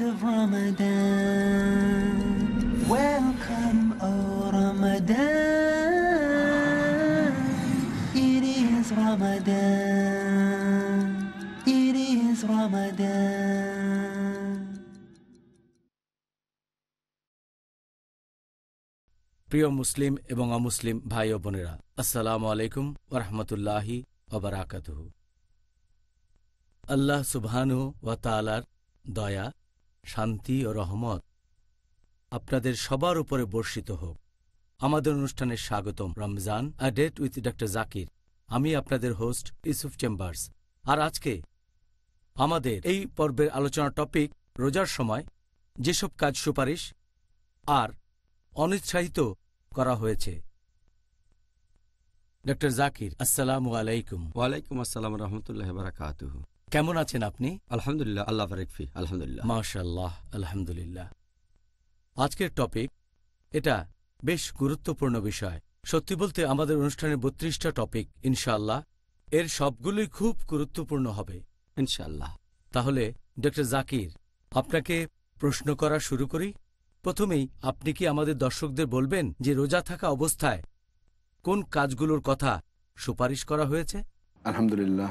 light of Ramadan. Welcome, oh Ramadan. It is Ramadan. It is Ramadan. প্রিয় মুসলিম এবং অমুসলিম ভাই ও বোনেরা আসসালাম আলাইকুম ওরহমতুল্লাহি অবরাকাতহ আল্লাহ সুবহানু ওয়া তালার দয়া শান্তি ও রহমত আপনাদের সবার উপরে বর্ষিত হোক আমাদের অনুষ্ঠানে স্বাগতম Ramzan a date with doctor Zakir আমি আপনাদের হোস্ট ইউসুফ চেম্বার্স আর আজকে আমাদের এই পর্বের আলোচনা টপিক রোজার সময় যেসব কাজ সুপারিশ আর অনুৎসাহিত করা হয়েছে ডক্টর জাকির আসসালামু আলাইকুম ওয়ালাইকুম আসসালাম রহমতুল্লাহ বারাকাতুহু কেমন আছেন আপনি আলহামদুলিল্লাহ আল্লাহ ফারেকফি আলহামদুলিল্লাহ মাশাল্লাহ আলহামদুলিল্লাহ আজকের টপিক এটা বেশ গুরুত্বপূর্ণ বিষয় সত্যি বলতে আমাদের অনুষ্ঠানের বত্রিশটা টপিক ইনশাল্লাহ এর সবগুলোই খুব গুরুত্বপূর্ণ হবে ইনশাল্লাহ তাহলে ডক্টর জাকির আপনাকে প্রশ্ন করা শুরু করি প্রথমেই আপনি কি আমাদের দর্শকদের বলবেন যে রোজা থাকা অবস্থায় কোন কাজগুলোর কথা সুপারিশ করা হয়েছে আলহামদুলিল্লাহ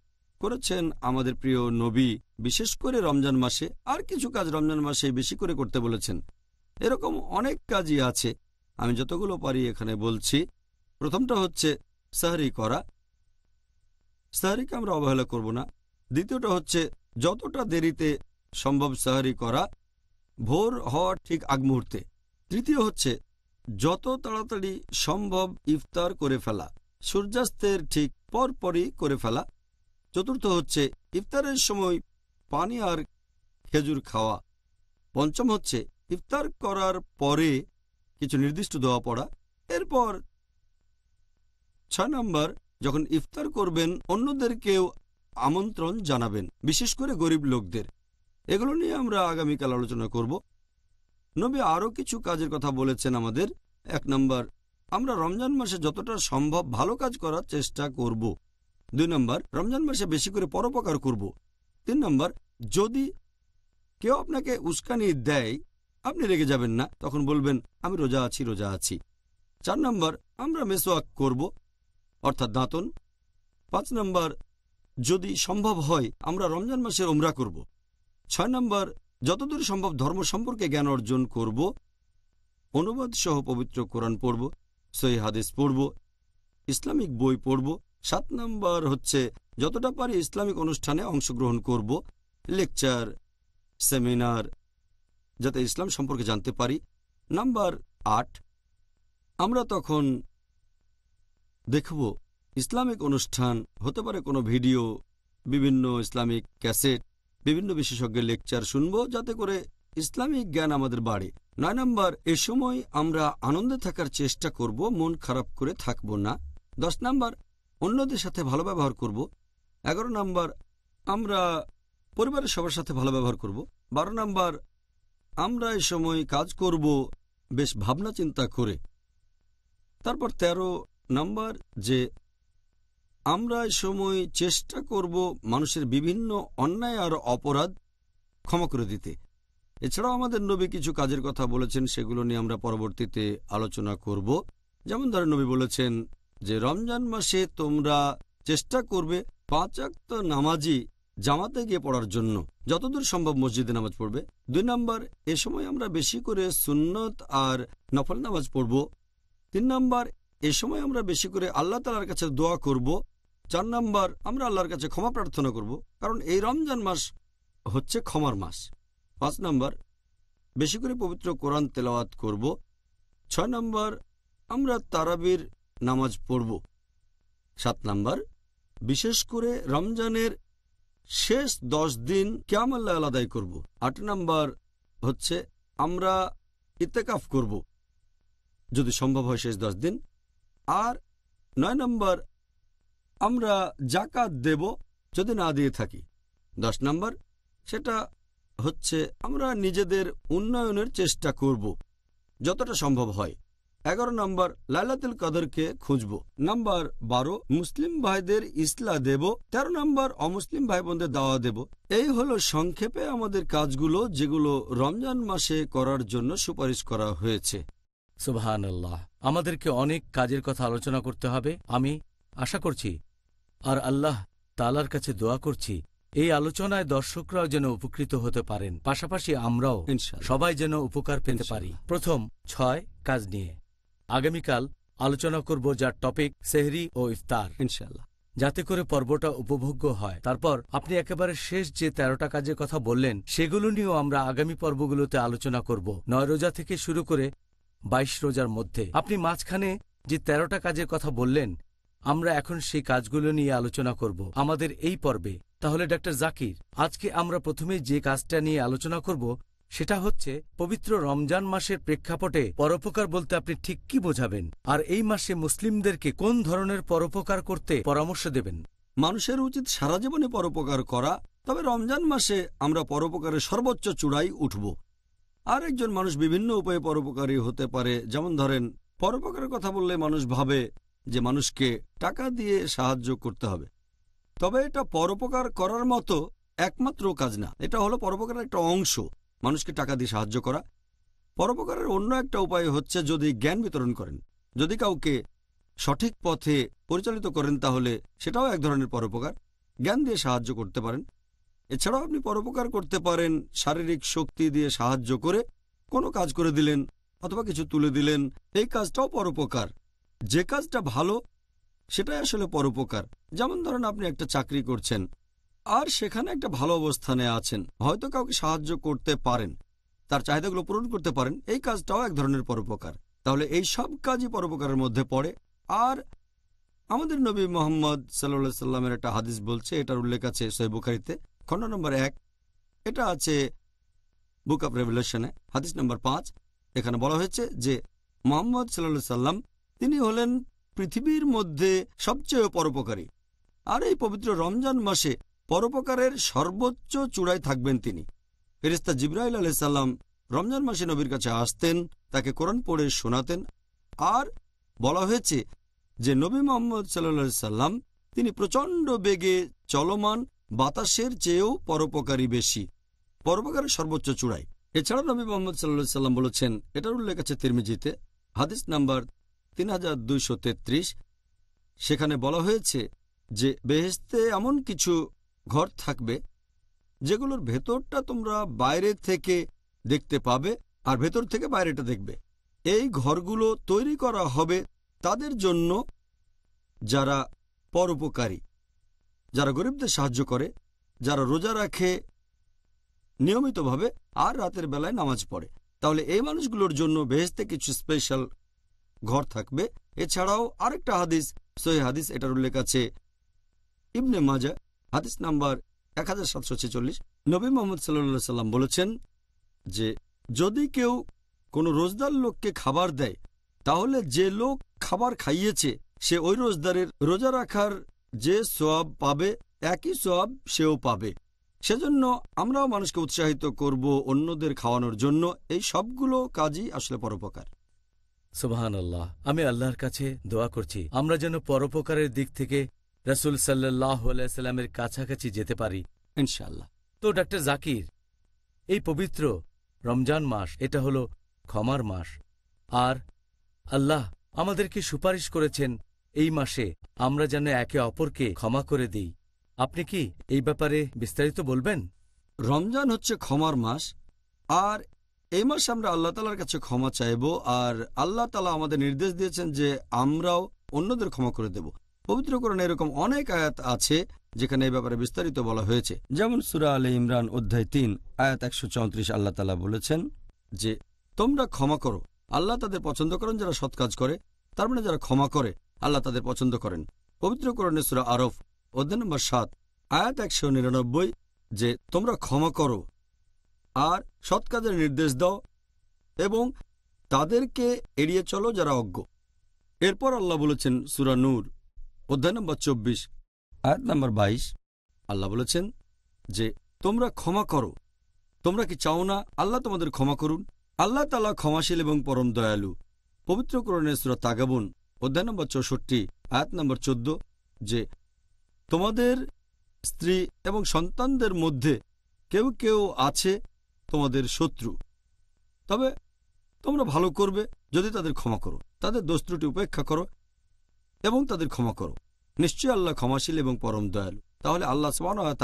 করেছেন আমাদের প্রিয় নবী বিশেষ করে রমজান মাসে আর কিছু কাজ রমজান মাসে বেশি করে করতে বলেছেন এরকম অনেক কাজই আছে আমি যতগুলো পারি এখানে বলছি প্রথমটা হচ্ছে সাহারি করা সাহারিকে আমরা অবহেলা করব না দ্বিতীয়টা হচ্ছে যতটা দেরিতে সম্ভব সাহারি করা ভোর হওয়ার ঠিক আগ মুহূর্তে তৃতীয় হচ্ছে যত তাড়াতাড়ি সম্ভব ইফতার করে ফেলা সূর্যাস্তের ঠিক পরপরই করে ফেলা চতুর্থ হচ্ছে ইফতারের সময় পানি আর খেজুর খাওয়া পঞ্চম হচ্ছে ইফতার করার পরে কিছু নির্দিষ্ট দোয়া পড়া এরপর ছয় নম্বর যখন ইফতার করবেন অন্যদেরকেও আমন্ত্রণ জানাবেন বিশেষ করে গরিব লোকদের এগুলো নিয়ে আমরা আগামীকাল আলোচনা করব নবী আরও কিছু কাজের কথা বলেছেন আমাদের এক নম্বর আমরা রমজান মাসে যতটা সম্ভব ভালো কাজ করার চেষ্টা করব দুই নম্বর রমজান মাসে বেশি করে পরোপকার করব। তিন নম্বর যদি কেউ আপনাকে উস্কানি দেয় আপনি রেগে যাবেন না তখন বলবেন আমি রোজা আছি রোজা আছি চার নম্বর আমরা মেসোয়াক করব অর্থাৎ দাঁতন পাঁচ নম্বর যদি সম্ভব হয় আমরা রমজান মাসে ওমরা করব। ছয় নম্বর যতদূর সম্ভব ধর্ম সম্পর্কে জ্ঞান অর্জন করব অনুবাদ সহ পবিত্র কোরআন পড়ব সহি হাদিস পড়ব ইসলামিক বই পড়ব সাত নম্বর হচ্ছে যতটা পারি ইসলামিক অনুষ্ঠানে অংশগ্রহণ করব লেকচার সেমিনার যাতে ইসলাম সম্পর্কে জানতে পারি নাম্বার আট আমরা তখন দেখব ইসলামিক অনুষ্ঠান হতে পারে কোনো ভিডিও বিভিন্ন ইসলামিক ক্যাসেট বিভিন্ন বিশেষজ্ঞের লেকচার শুনব যাতে করে ইসলামিক জ্ঞান আমাদের বাড়ে নয় নম্বর এ সময় আমরা আনন্দে থাকার চেষ্টা করব মন খারাপ করে থাকব না দশ নম্বর অন্যদের সাথে ভালো ব্যবহার করব এগারো নাম্বার আমরা পরিবারের সবার সাথে ভালো ব্যবহার করব বারো নাম্বার আমরা এই সময় কাজ করব বেশ ভাবনা চিন্তা করে তারপর ১৩ নাম্বার যে আমরা এই সময় চেষ্টা করব মানুষের বিভিন্ন অন্যায় আর অপরাধ ক্ষমা করে দিতে এছাড়াও আমাদের নবী কিছু কাজের কথা বলেছেন সেগুলো নিয়ে আমরা পরবর্তীতে আলোচনা করব যেমন ধরেন নবী বলেছেন যে রমজান মাসে তোমরা চেষ্টা করবে পাঁচাক্ত নামাজি জামাতে গিয়ে পড়ার জন্য যতদূর সম্ভব মসজিদে নামাজ পড়বে দুই নম্বর এ সময় আমরা বেশি করে সুন্নত আর নফল নামাজ পড়ব তিন নম্বর এ সময় আমরা বেশি করে আল্লাহ তালার কাছে দোয়া করব চার নম্বর আমরা আল্লাহর কাছে ক্ষমা প্রার্থনা করব কারণ এই রমজান মাস হচ্ছে ক্ষমার মাস পাঁচ নম্বর বেশি করে পবিত্র কোরআন তেলাওয়াত করব ছয় নম্বর আমরা তারাবির নামাজ পড়ব সাত নাম্বার বিশেষ করে রমজানের শেষ দশ দিন ক্যামাল্লা আলাদাই করব। আট নাম্বার হচ্ছে আমরা ইত্তেকাফ করব যদি সম্ভব হয় শেষ দশ দিন আর নয় নম্বর আমরা জাকাত দেব যদি না দিয়ে থাকি দশ নম্বর সেটা হচ্ছে আমরা নিজেদের উন্নয়নের চেষ্টা করব যতটা সম্ভব হয় এগারো নম্বর লাইলাতুল কদরকে খুঁজব নম্বর বারো মুসলিম ভাইদের ইসলা দেব ১৩ নম্বর অমুসলিম ভাই বোনদের দাওয়া দেব এই হলো সংক্ষেপে আমাদের কাজগুলো যেগুলো রমজান মাসে করার জন্য সুপারিশ করা হয়েছে সুবাহান আমাদেরকে অনেক কাজের কথা আলোচনা করতে হবে আমি আশা করছি আর আল্লাহ তালার কাছে দোয়া করছি এই আলোচনায় দর্শকরাও যেন উপকৃত হতে পারেন পাশাপাশি আমরাও সবাই যেন উপকার পেতে পারি প্রথম ছয় কাজ নিয়ে আগামীকাল আলোচনা করব যার টপিক সেহরি ও ইফতার ইনশাল্লাহ যাতে করে পর্বটা উপভোগ্য হয় তারপর আপনি একেবারে শেষ যে তেরোটা কাজের কথা বললেন সেগুলো নিয়েও আমরা আগামী পর্বগুলোতে আলোচনা করব নয় রোজা থেকে শুরু করে বাইশ রোজার মধ্যে আপনি মাঝখানে যে তেরোটা কাজের কথা বললেন আমরা এখন সেই কাজগুলো নিয়ে আলোচনা করব আমাদের এই পর্বে তাহলে ডাক্তার জাকির আজকে আমরা প্রথমে যে কাজটা নিয়ে আলোচনা করব সেটা হচ্ছে পবিত্র রমজান মাসের প্রেক্ষাপটে পরোপকার বলতে আপনি ঠিক কি বোঝাবেন আর এই মাসে মুসলিমদেরকে কোন ধরনের পরোপকার করতে পরামর্শ দেবেন মানুষের উচিত সারা জীবনে পরোপকার করা তবে রমজান মাসে আমরা পরোপকারের সর্বোচ্চ চূড়াই উঠব আর একজন মানুষ বিভিন্ন উপায়ে পরোপকারী হতে পারে যেমন ধরেন পরোপকারের কথা বললে মানুষ ভাবে যে মানুষকে টাকা দিয়ে সাহায্য করতে হবে তবে এটা পরোপকার করার মতো একমাত্র কাজ না এটা হলো পরোপকারের একটা অংশ মানুষকে টাকা দিয়ে সাহায্য করা পরোপকারের অন্য একটা উপায় হচ্ছে যদি জ্ঞান বিতরণ করেন যদি কাউকে সঠিক পথে পরিচালিত করেন তাহলে সেটাও এক ধরনের পরোপকার জ্ঞান দিয়ে সাহায্য করতে পারেন এছাড়াও আপনি পরোপকার করতে পারেন শারীরিক শক্তি দিয়ে সাহায্য করে কোনো কাজ করে দিলেন অথবা কিছু তুলে দিলেন এই কাজটাও পরোপকার যে কাজটা ভালো সেটাই আসলে পরোপকার যেমন ধরেন আপনি একটা চাকরি করছেন আর সেখানে একটা ভালো অবস্থানে আছেন হয়তো কাউকে সাহায্য করতে পারেন তার চাহিদাগুলো পূরণ করতে পারেন এই কাজটাও এক ধরনের পরোপকার তাহলে এই সব কাজই পরোপকারের মধ্যে পড়ে আর আমাদের নবী মোহাম্মদ সাল্লা সাল্লামের একটা হাদিস বলছে এটার উল্লেখ আছে সৈবুখারিতে খণ্ড নম্বর এক এটা আছে বুক অফ রেভুলেশনে হাদিস নম্বর পাঁচ এখানে বলা হয়েছে যে মোহাম্মদ সাল্লা সাল্লাম তিনি হলেন পৃথিবীর মধ্যে সবচেয়ে পরোপকারী আর এই পবিত্র রমজান মাসে পরোপকারের সর্বোচ্চ চূড়ায় থাকবেন তিনি ফেরিস্তা জিব্রাইল আলাইসাল্লাম রমজান মাসে নবীর কাছে আসতেন তাকে কোরআন পড়ে শোনাতেন আর বলা হয়েছে যে নবী মোহাম্মদ সাল্লা সাল্লাম তিনি প্রচণ্ড বেগে চলমান বাতাসের চেয়েও পরোপকারী বেশি পরোপকারের সর্বোচ্চ চূড়াই এছাড়াও নবী মোহাম্মদ সাল্লা সাল্লাম বলেছেন এটার উল্লেখ আছে তিরমিজিতে হাদিস নাম্বার তিন সেখানে বলা হয়েছে যে বেহেস্তে এমন কিছু ঘর থাকবে যেগুলোর ভেতরটা তোমরা বাইরে থেকে দেখতে পাবে আর ভেতর থেকে বাইরেটা দেখবে এই ঘরগুলো তৈরি করা হবে তাদের জন্য যারা পরোপকারী যারা গরিবদের সাহায্য করে যারা রোজা রাখে নিয়মিতভাবে আর রাতের বেলায় নামাজ পড়ে তাহলে এই মানুষগুলোর জন্য বেহেস্তে কিছু স্পেশাল ঘর থাকবে এছাড়াও আরেকটা হাদিস সহি হাদিস এটার উল্লেখ আছে ইবনে মাজা হাদিস নাম্বার এক হাজার সাতশো ছেচল্লিশ নবী মোহাম্মদ সাল্লা সাল্লাম বলেছেন যে যদি কেউ কোনো রোজদার লোককে খাবার দেয় তাহলে যে লোক খাবার খাইয়েছে সে ওই রোজদারের রোজা রাখার যে সোয়াব পাবে একই সোয়াব সেও পাবে সেজন্য আমরাও মানুষকে উৎসাহিত করব অন্যদের খাওয়ানোর জন্য এই সবগুলো কাজই আসলে পরোপকার সুবাহ আমি আল্লাহর কাছে দোয়া করছি আমরা যেন পরোপকারের দিক থেকে রসুল সাল্লাহ সাল্লামের কাছাকাছি যেতে পারি ইনশাল্লাহ তো ডাক্তার জাকির এই পবিত্র রমজান মাস এটা হলো ক্ষমার মাস আর আল্লাহ আমাদেরকে সুপারিশ করেছেন এই মাসে আমরা যেন একে অপরকে ক্ষমা করে দিই আপনি কি এই ব্যাপারে বিস্তারিত বলবেন রমজান হচ্ছে ক্ষমার মাস আর এই মাসে আমরা আল্লাহ তালার কাছে ক্ষমা চাইব আর আল্লাহ তালা আমাদের নির্দেশ দিয়েছেন যে আমরাও অন্যদের ক্ষমা করে দেব পবিত্রকরণে এরকম অনেক আয়াত আছে যেখানে এই ব্যাপারে বিস্তারিত বলা হয়েছে যেমন সুরা আলী ইমরান অধ্যায় তিন আয়াত একশো চৌত্রিশ আল্লাহ তালা বলেছেন যে তোমরা ক্ষমা করো আল্লাহ তাদের পছন্দ করেন যারা সৎ কাজ করে তার মানে যারা ক্ষমা করে আল্লাহ তাদের পছন্দ করেন পবিত্রকরণে সুরা আরফ অধ্যায় নম্বর সাত আয়াত একশো নিরানব্বই যে তোমরা ক্ষমা করো আর সৎ কাজের নির্দেশ দাও এবং তাদেরকে এড়িয়ে চলো যারা অজ্ঞ এরপর আল্লাহ বলেছেন সুরা নূর অধ্যায় নম্বর চব্বিশ আয়াত নম্বর বাইশ আল্লাহ বলেছেন যে তোমরা ক্ষমা করো তোমরা কি চাও না আল্লাহ তোমাদের ক্ষমা করুন আল্লাহ তালা ক্ষমাশীল এবং পরম দয়ালু পবিত্র করণের সুরা তাগাবুন অধ্যায় নম্বর চৌষট্টি আয়াত নম্বর চোদ্দ যে তোমাদের স্ত্রী এবং সন্তানদের মধ্যে কেউ কেউ আছে তোমাদের শত্রু তবে তোমরা ভালো করবে যদি তাদের ক্ষমা করো তাদের দোষ উপেক্ষা করো এবং তাদের ক্ষমা করো নিশ্চয়ই আল্লাহ ক্ষমাশীল এবং পরম দয়ালু তাহলে আল্লাহ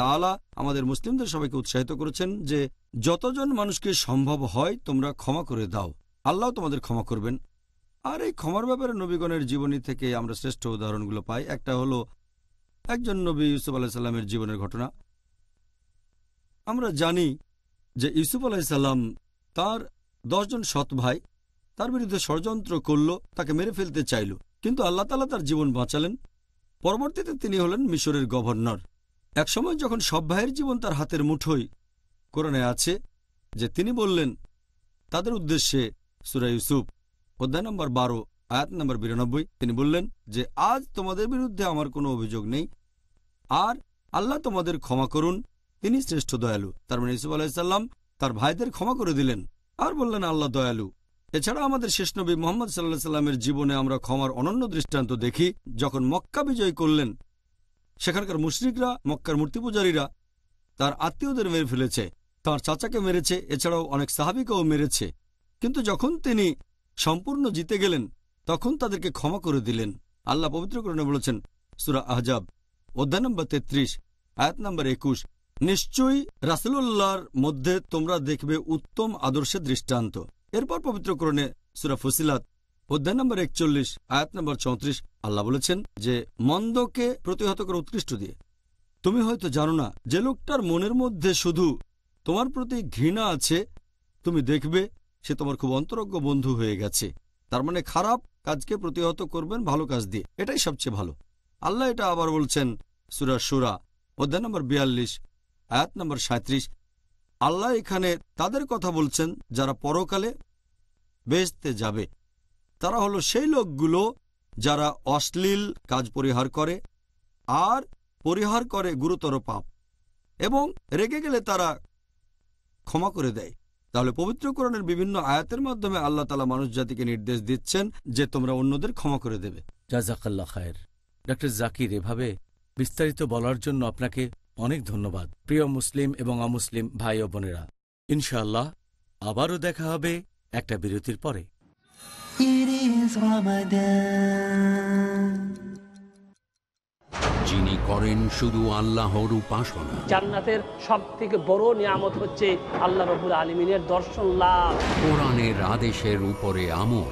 তাআলা আমাদের মুসলিমদের সবাইকে উৎসাহিত করেছেন যে যতজন মানুষকে সম্ভব হয় তোমরা ক্ষমা করে দাও আল্লাহ তোমাদের ক্ষমা করবেন আর এই ক্ষমার ব্যাপারে নবীগণের জীবনী থেকে আমরা শ্রেষ্ঠ উদাহরণগুলো পাই একটা হলো একজন নবী ইউসুফ আলাইসাল্লামের জীবনের ঘটনা আমরা জানি যে ইউসুফ আলাইসাল্লাম তাঁর দশজন সৎ ভাই তার বিরুদ্ধে ষড়যন্ত্র করল তাকে মেরে ফেলতে চাইল কিন্তু আল্লাহ তালা তার জীবন বাঁচালেন পরবর্তীতে তিনি হলেন মিশরের গভর্নর একসময় যখন সব ভাইয়ের জীবন তার হাতের মুঠোই কোরআনে আছে যে তিনি বললেন তাদের উদ্দেশ্যে সুরা ইউসুফ অধ্যায় নম্বর বারো আয়াত নম্বর বিরানব্বই তিনি বললেন যে আজ তোমাদের বিরুদ্ধে আমার কোনো অভিযোগ নেই আর আল্লাহ তোমাদের ক্ষমা করুন তিনি শ্রেষ্ঠ দয়ালু তার মানে ইসুফ আলাইসাল্লাম তার ভাইদের ক্ষমা করে দিলেন আর বললেন আল্লাহ দয়ালু এছাড়া আমাদের শেষ নবী মোহাম্মদ সাল্লাহ সাল্লামের জীবনে আমরা ক্ষমার অনন্য দৃষ্টান্ত দেখি যখন মক্কা বিজয় করলেন সেখানকার মুশরিকরা মক্কার মূর্তি পূজারীরা তার আত্মীয়দের মেরে ফেলেছে তার চাচাকে মেরেছে এছাড়াও অনেক সাহাবিকেও মেরেছে কিন্তু যখন তিনি সম্পূর্ণ জিতে গেলেন তখন তাদেরকে ক্ষমা করে দিলেন আল্লাহ পবিত্রকরণে বলেছেন সুরা আহজাব অধ্যায় নম্বর তেত্রিশ আয়াত নম্বর একুশ নিশ্চয়ই রাসুল্লাহর মধ্যে তোমরা দেখবে উত্তম আদর্শের দৃষ্টান্ত এরপর পবিত্রকরণে সুরা ফসিলাত অধ্যায় নম্বর একচল্লিশ আয়াত নম্বর চৌত্রিশ আল্লাহ বলেছেন যে মন্দকে প্রতিহত করে উৎকৃষ্ট দিয়ে তুমি হয়তো জানো না যে লোকটার মনের মধ্যে শুধু তোমার প্রতি ঘৃণা আছে তুমি দেখবে সে তোমার খুব অন্তরজ্ঞ বন্ধু হয়ে গেছে তার মানে খারাপ কাজকে প্রতিহত করবেন ভালো কাজ দিয়ে এটাই সবচেয়ে ভালো আল্লাহ এটা আবার বলছেন সুরা সুরা অধ্যায় নম্বর বিয়াল্লিশ আয়াত নম্বর সাঁত্রিশ আল্লাহ এখানে তাদের কথা বলছেন যারা পরকালে বেচতে যাবে তারা হলো সেই লোকগুলো যারা অশ্লীল কাজ পরিহার করে আর পরিহার করে গুরুতর পাপ এবং রেগে গেলে তারা ক্ষমা করে দেয় তাহলে পবিত্রকরণের বিভিন্ন আয়াতের মাধ্যমে আল্লাহ তালা মানুষ জাতিকে নির্দেশ দিচ্ছেন যে তোমরা অন্যদের ক্ষমা করে দেবে জাজাকাল্লা খায়ের ডাক্তার জাকির এভাবে বিস্তারিত বলার জন্য আপনাকে অনেক ধন্যবাদ প্রিয় মুসলিম এবং অমুসলিম ভাই ও বোনেরা ইনশাল্লাহ আবারও দেখা হবে একটা বিরতির পরে যিনি করেন শুধু আল্লাহর উপাসনা জান্নাতের সব থেকে বড় নিয়ামত হচ্ছে আল্লাহ রবুল আলমিনের দর্শন লাভ কোরআনের আদেশের উপরে আমল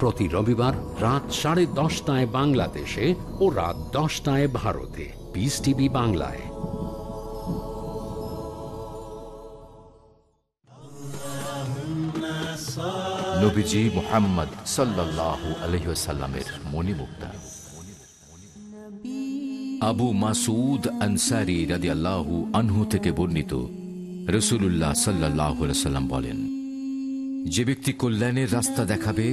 প্রতি রবিবার রাত সাড়ে দশটায় বাংলাদেশে ও রাত দশটায় ভারতে পিস টিভি বাংলায় মোহাম্মদ সাল্লাহ আলহ্লামের মণিমুক্তা আবু মাসুদ আনসারি রাজি আল্লাহু আনহু থেকে বর্ণিত রসুল্লাহ সাল্লাহ বলেন যে ব্যক্তি কল্যাণের রাস্তা দেখাবে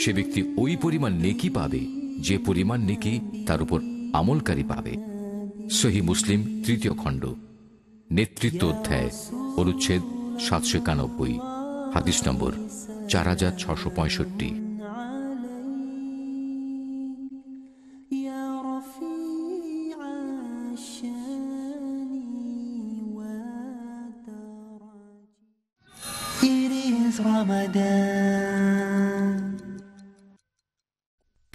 সে ব্যক্তি ওই পরিমাণ নেকি পাবে যে পরিমাণ নেকি তার উপর আমলকারী পাবে সহি মুসলিম তৃতীয় খণ্ড নেতৃত্ব অধ্যায় অনুচ্ছেদ সাতশো একানব্বই হাদিস নম্বর চার হাজার ছশো পঁয়ষট্টি Ramadan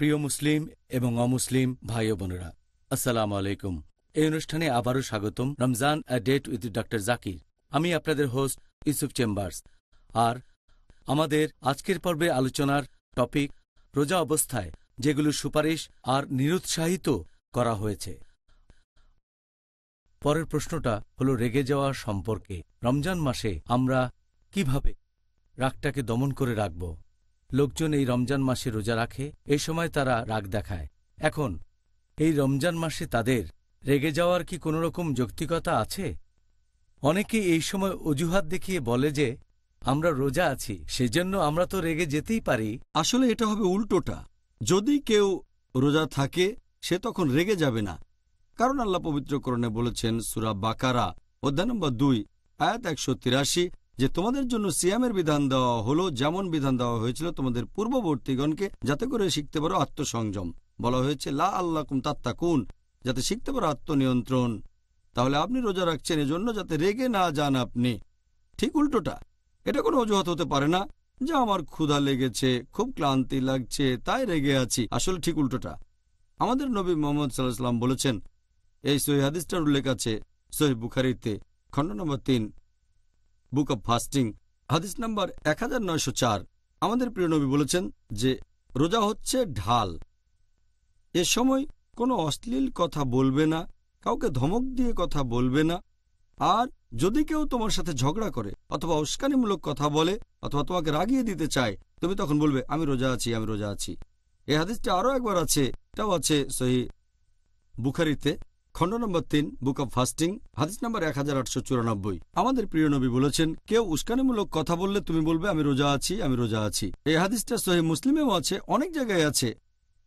প্রিয় মুসলিম এবং অমুসলিম ভাই বোনেরা আসসালামু আলাইকুম এই অনুষ্ঠানে আবারও স্বাগতম Ramzan a date with doctor Zakir আমি আপনাদের হোস্ট ইউসুফ চেম্বার্স আর আমাদের আজকের পর্বে আলোচনার টপিক রোজা অবস্থায় যেগুলো সুপারিশ আর নিরুৎসাহিত করা হয়েছে পরের প্রশ্নটা হল রেগে যাওয়া সম্পর্কে রমজান মাসে আমরা কিভাবে রাগটাকে দমন করে রাখব লোকজন এই রমজান মাসে রোজা রাখে এই সময় তারা রাগ দেখায় এখন এই রমজান মাসে তাদের রেগে যাওয়ার কি কোনো রকম যৌক্তিকতা আছে অনেকে এই সময় অজুহাত দেখিয়ে বলে যে আমরা রোজা আছি সেজন্য আমরা তো রেগে যেতেই পারি আসলে এটা হবে উল্টোটা যদি কেউ রোজা থাকে সে তখন রেগে যাবে না কারণ আল্লাহ পবিত্রকরণে বলেছেন সুরা বাকারা অধ্যায় নম্বর দুই আয়াত একশো তিরাশি যে তোমাদের জন্য সিয়ামের বিধান দেওয়া হলো যেমন বিধান দেওয়া হয়েছিল তোমাদের পূর্ববর্তীগণকে যাতে করে শিখতে পারো আত্মসংযম বলা হয়েছে লা তাত্তা কুন যাতে শিখতে পারো আত্মনিয়ন্ত্রণ তাহলে আপনি রোজা রাখছেন এজন্য যাতে রেগে না যান আপনি ঠিক উল্টোটা এটা কোনো অজুহাত হতে পারে না যে আমার ক্ষুধা লেগেছে খুব ক্লান্তি লাগছে তাই রেগে আছি আসলে ঠিক উল্টোটা আমাদের নবী মোহাম্মদ সাল্লাহ সাল্লাম বলেছেন এই সহি হাদিসটার উল্লেখ আছে সহি বুখারিতে খণ্ড নম্বর তিন বুক অব ফাস্টিং হাদিস নম্বর এক আমাদের প্রিয় নবী বলেছেন যে রোজা হচ্ছে ঢাল এ সময় কোনো অশ্লীল কথা বলবে না কাউকে ধমক দিয়ে কথা বলবে না আর যদি কেউ তোমার সাথে ঝগড়া করে অথবা উস্কানিমূলক কথা বলে অথবা তোমাকে রাগিয়ে দিতে চায় তুমি তখন বলবে আমি রোজা আছি আমি রোজা আছি এ হাদিসটা আরও একবার আছে এটাও আছে সহি বুখারিতে খণ্ড নম্বর তিন বুক অব ফাস্টিং হাদিস নম্বর এক হাজার আটশো চুরানব্বই আমাদের প্রিয় নবী বলেছেন কেউ উস্কানিমূলক কথা বললে তুমি বলবে আমি রোজা আছি আমি রোজা আছি এই হাদিসটা সহি মুসলিমেও আছে অনেক জায়গায় আছে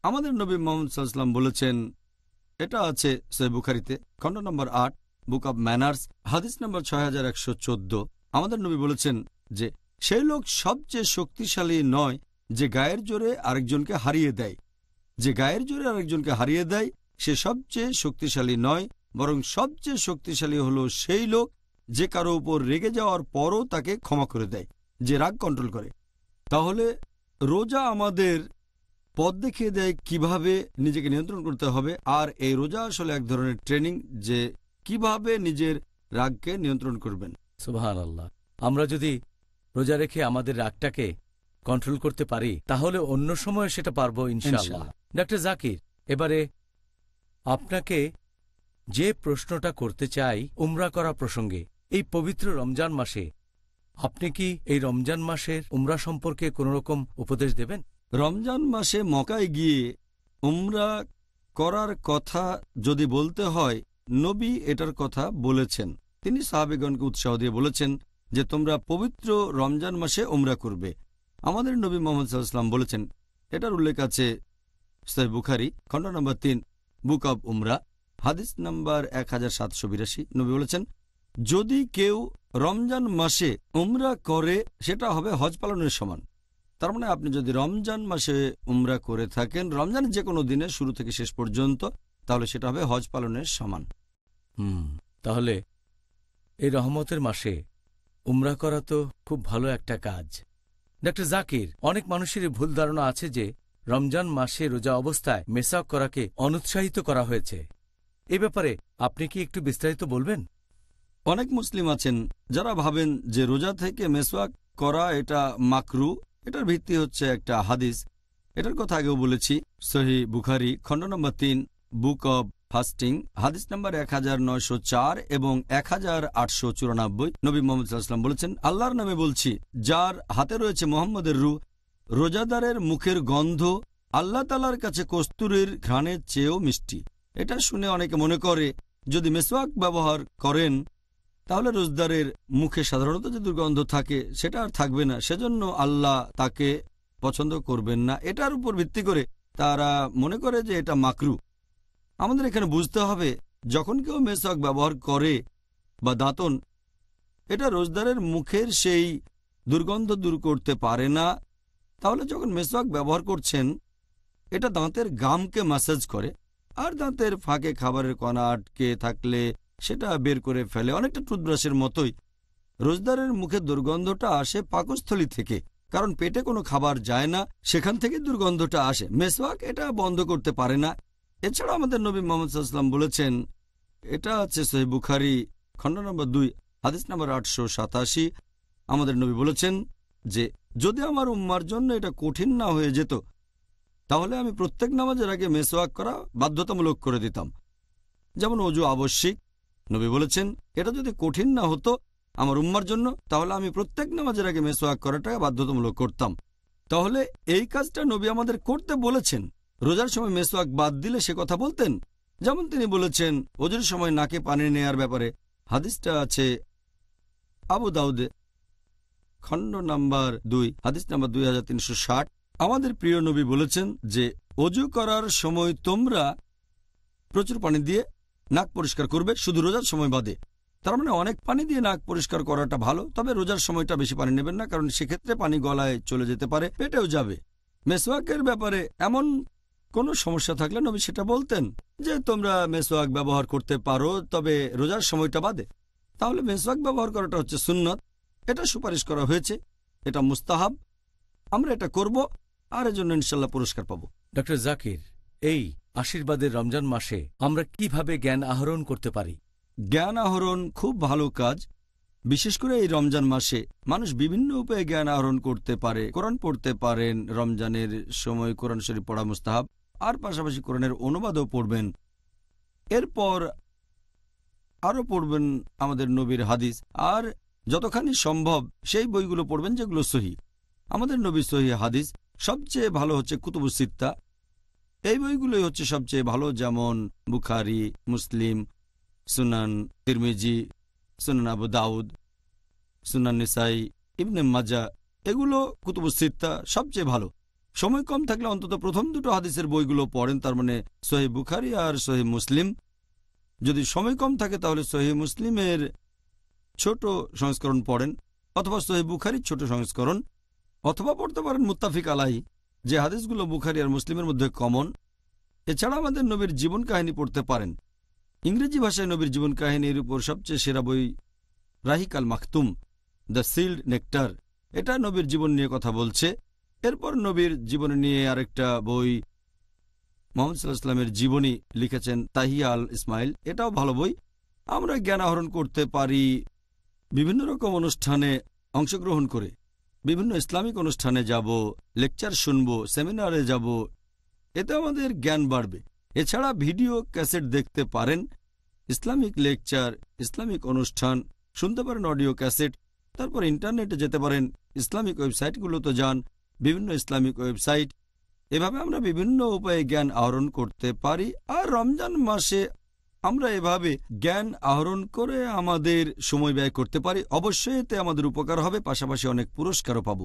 আমাদের নবী মোহাম্মদ সাল্লাম বলেছেন এটা আছে সহি বুখারিতে খণ্ড নম্বর আট বুক অব ম্যানার্স হাদিস নম্বর ছয় আমাদের নবী বলেছেন যে সেই লোক সবচেয়ে শক্তিশালী নয় যে গায়ের জোরে আরেকজনকে হারিয়ে দেয় যে গায়ের জোরে আরেকজনকে হারিয়ে দেয় সে সবচেয়ে শক্তিশালী নয় বরং সবচেয়ে শক্তিশালী হল সেই লোক যে কারো উপর রেগে যাওয়ার পরও তাকে ক্ষমা করে দেয় যে রাগ কন্ট্রোল করে তাহলে রোজা আমাদের পথ দেখিয়ে দেয় কিভাবে নিজেকে নিয়ন্ত্রণ করতে হবে আর এই রোজা আসলে এক ধরনের ট্রেনিং যে কিভাবে নিজের রাগকে নিয়ন্ত্রণ করবেন সুহান আল্লাহ আমরা যদি রোজা রেখে আমাদের রাগটাকে কন্ট্রোল করতে পারি তাহলে অন্য সময় সেটা পারবো ইনশাল্লাহ ডাক্তার জাকির এবারে আপনাকে যে প্রশ্নটা করতে চাই উমরা করা প্রসঙ্গে এই পবিত্র রমজান মাসে আপনি কি এই রমজান মাসের উমরা সম্পর্কে রকম উপদেশ দেবেন রমজান মাসে মকায় গিয়ে উমরা করার কথা যদি বলতে হয় নবী এটার কথা বলেছেন তিনি সাহাবেগণকে উৎসাহ দিয়ে বলেছেন যে তোমরা পবিত্র রমজান মাসে উমরা করবে আমাদের নবী মোহাম্মদ সাল্লাম বলেছেন এটার উল্লেখ আছে সৈব বুখারি খণ্ড নম্বর তিন বুক অব উমরা হাদিস নম্বর এক হাজার সাতশো বিরাশি নবী বলেছেন যদি কেউ রমজান মাসে উমরা করে সেটা হবে হজ পালনের সমান তার মানে আপনি যদি রমজান মাসে উমরা করে থাকেন রমজানের যে কোনো দিনে শুরু থেকে শেষ পর্যন্ত তাহলে সেটা হবে হজ পালনের সমান হুম তাহলে এই রহমতের মাসে উমরা করা তো খুব ভালো একটা কাজ ডাক্তার জাকির অনেক মানুষের ভুল ধারণা আছে যে রমজান মাসে রোজা অবস্থায় মেসাক করাকে অনুৎসাহিত করা হয়েছে এ ব্যাপারে আপনি কি একটু বিস্তারিত বলবেন অনেক মুসলিম আছেন যারা ভাবেন যে রোজা থেকে মেসওয়াক করা এটা মাকরু এটার ভিত্তি হচ্ছে একটা হাদিস এটার কথা আগেও বলেছি সহি বুখারি খণ্ড নম্বর তিন বুক অব ফাস্টিং হাদিস নম্বর এক এবং এক নবী মোহাম্মদ বলেছেন আল্লাহর নামে বলছি যার হাতে রয়েছে মোহাম্মদের রু রোজাদারের মুখের গন্ধ আল্লাহ তালার কাছে কস্তুরির ঘ্রাণের চেয়েও মিষ্টি এটা শুনে অনেকে মনে করে যদি মেসোয়াক ব্যবহার করেন তাহলে রোজদারের মুখে সাধারণত যে দুর্গন্ধ থাকে সেটা আর থাকবে না সেজন্য আল্লাহ তাকে পছন্দ করবেন না এটার উপর ভিত্তি করে তারা মনে করে যে এটা মাকরু আমাদের এখানে বুঝতে হবে যখন কেউ মেসোয়াক ব্যবহার করে বা দাঁতন এটা রোজদারের মুখের সেই দুর্গন্ধ দূর করতে পারে না তাহলে যখন মেসওয়াক ব্যবহার করছেন এটা দাঁতের গামকে ম্যাসাজ করে আর দাঁতের ফাঁকে খাবারের কণা আটকে থাকলে সেটা বের করে ফেলে অনেকটা টুথব্রাশের মতোই রোজদারের মুখে দুর্গন্ধটা আসে পাকস্থলী থেকে কারণ পেটে কোনো খাবার যায় না সেখান থেকে দুর্গন্ধটা আসে মেসওয়াক এটা বন্ধ করতে পারে না এছাড়া আমাদের নবী মোহাম্মদ সাল্লাম বলেছেন এটা আছে সহি বুখারি খণ্ড নম্বর দুই হাদিস নম্বর আটশো সাতাশি আমাদের নবী বলেছেন যে যদি আমার উম্মার জন্য এটা কঠিন না হয়ে যেত তাহলে আমি প্রত্যেক নামাজের আগে মেসোয়াক করা বাধ্যতামূলক করে দিতাম যেমন অজু আবশ্যিক নবী বলেছেন এটা যদি কঠিন না হতো আমার উম্মার জন্য তাহলে আমি প্রত্যেক নামাজের আগে মেসোয়াক করাটা বাধ্যতামূলক করতাম তাহলে এই কাজটা নবী আমাদের করতে বলেছেন রোজার সময় মেসোয়াক বাদ দিলে সে কথা বলতেন যেমন তিনি বলেছেন অজুর সময় নাকে পানি নেয়ার ব্যাপারে হাদিসটা আছে আবু দাউদে খণ্ড নাম্বার দুই হাদিস নাম্বার দুই হাজার তিনশো ষাট আমাদের প্রিয় নবী বলেছেন যে অজু করার সময় তোমরা প্রচুর পানি দিয়ে নাক পরিষ্কার করবে শুধু রোজার সময় বাদে তার মানে অনেক পানি দিয়ে নাক পরিষ্কার করাটা ভালো তবে রোজার সময়টা বেশি পানি নেবেন না কারণ সেক্ষেত্রে পানি গলায় চলে যেতে পারে পেটেও যাবে মেসওয়াকের ব্যাপারে এমন কোনো সমস্যা থাকলে নবী সেটা বলতেন যে তোমরা মেসওয়াক ব্যবহার করতে পারো তবে রোজার সময়টা বাদে তাহলে মেসওয়াক ব্যবহার করাটা হচ্ছে সুন্নত এটা সুপারিশ করা হয়েছে এটা মুস্তাহাব আমরা এটা করব আর এজন্য ইনশাল্লাহ পুরস্কার পাব ডক্টর জাকির এই আশীর্বাদের রমজান মাসে আমরা কিভাবে জ্ঞান আহরণ করতে পারি জ্ঞান আহরণ খুব ভালো কাজ বিশেষ করে এই রমজান মাসে মানুষ বিভিন্ন উপায়ে জ্ঞান আহরণ করতে পারে কোরআন পড়তে পারেন রমজানের সময় কোরআন শরীফ পড়া মুস্তাহাব আর পাশাপাশি কোরআনের অনুবাদও পড়বেন এরপর আরও পড়বেন আমাদের নবীর হাদিস আর যতখানি সম্ভব সেই বইগুলো পড়বেন যেগুলো সহি আমাদের নবী সহি হাদিস সবচেয়ে ভালো হচ্ছে কুতুবুসিত্তা এই বইগুলোই হচ্ছে সবচেয়ে ভালো যেমন বুখারি মুসলিম সুনান তিরমিজি সুনান আবু দাউদ সুনান নিসাই ইবনে মাজা এগুলো কুতুবুসিত্তা সবচেয়ে ভালো সময় কম থাকলে অন্তত প্রথম দুটো হাদিসের বইগুলো পড়েন তার মানে সহি বুখারি আর সহি মুসলিম যদি সময় কম থাকে তাহলে সহি মুসলিমের ছোট সংস্করণ পড়েন অথবা সোহেব বুখারির ছোট সংস্করণ অথবা পড়তে পারেন মুত্তাফিক আলাই যে হাদিসগুলো বুখারি আর মুসলিমের মধ্যে কমন এছাড়া আমাদের নবীর জীবন কাহিনী পড়তে পারেন ইংরেজি ভাষায় নবীর জীবন কাহিনীর উপর সবচেয়ে সেরা বই রাহিকাল মাখতুম দ্য সিল্ড নেকটার এটা নবীর জীবন নিয়ে কথা বলছে এরপর নবীর জীবন নিয়ে আরেকটা বই মোহাম্মদ সাল্লাহামের জীবনী লিখেছেন তাহিয়া আল ইসমাইল এটাও ভালো বই আমরা জ্ঞান আহরণ করতে পারি বিভিন্ন রকম অনুষ্ঠানে অংশগ্রহণ করে বিভিন্ন ইসলামিক অনুষ্ঠানে যাব লেকচার শুনব সেমিনারে যাব এতে আমাদের জ্ঞান বাড়বে এছাড়া ভিডিও ক্যাসেট দেখতে পারেন ইসলামিক লেকচার ইসলামিক অনুষ্ঠান শুনতে পারেন অডিও ক্যাসেট তারপর ইন্টারনেটে যেতে পারেন ইসলামিক ওয়েবসাইটগুলোতে যান বিভিন্ন ইসলামিক ওয়েবসাইট এভাবে আমরা বিভিন্ন উপায়ে জ্ঞান আহরণ করতে পারি আর রমজান মাসে আমরা এভাবে জ্ঞান আহরণ করে আমাদের সময় ব্যয় করতে পারি অবশ্যই এতে আমাদের উপকার হবে পাশাপাশি অনেক পুরস্কারও পাব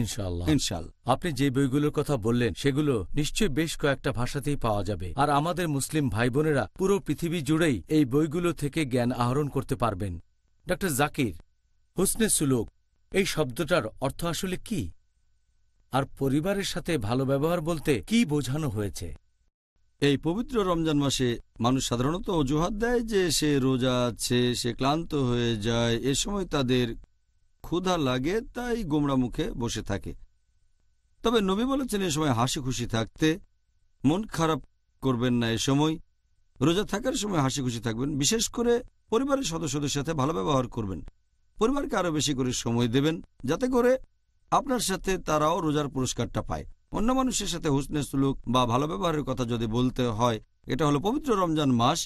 ইনশাল্লাহ ইনশাল আপনি যে বইগুলোর কথা বললেন সেগুলো নিশ্চয় বেশ কয়েকটা ভাষাতেই পাওয়া যাবে আর আমাদের মুসলিম ভাই বোনেরা পুরো পৃথিবী জুড়েই এই বইগুলো থেকে জ্ঞান আহরণ করতে পারবেন ডক্টর জাকির হুসনে সুলুক এই শব্দটার অর্থ আসলে কি আর পরিবারের সাথে ভালো ব্যবহার বলতে কি বোঝানো হয়েছে এই পবিত্র রমজান মাসে মানুষ সাধারণত অজুহাত দেয় যে সে রোজা আছে সে ক্লান্ত হয়ে যায় এ সময় তাদের ক্ষুধা লাগে তাই গোমরা মুখে বসে থাকে তবে নবী বলেছেন এ সময় হাসি খুশি থাকতে মন খারাপ করবেন না এ সময় রোজা থাকার সময় হাসি খুশি থাকবেন বিশেষ করে পরিবারের সদস্যদের সাথে ভালো ব্যবহার করবেন পরিবারকে আরও বেশি করে সময় দেবেন যাতে করে আপনার সাথে তারাও রোজার পুরস্কারটা পায় অন্য মানুষের সাথে হুসনে সুলুক বা ভালো ব্যবহারের কথা যদি বলতে হয় এটা হলো পবিত্র রমজান মাস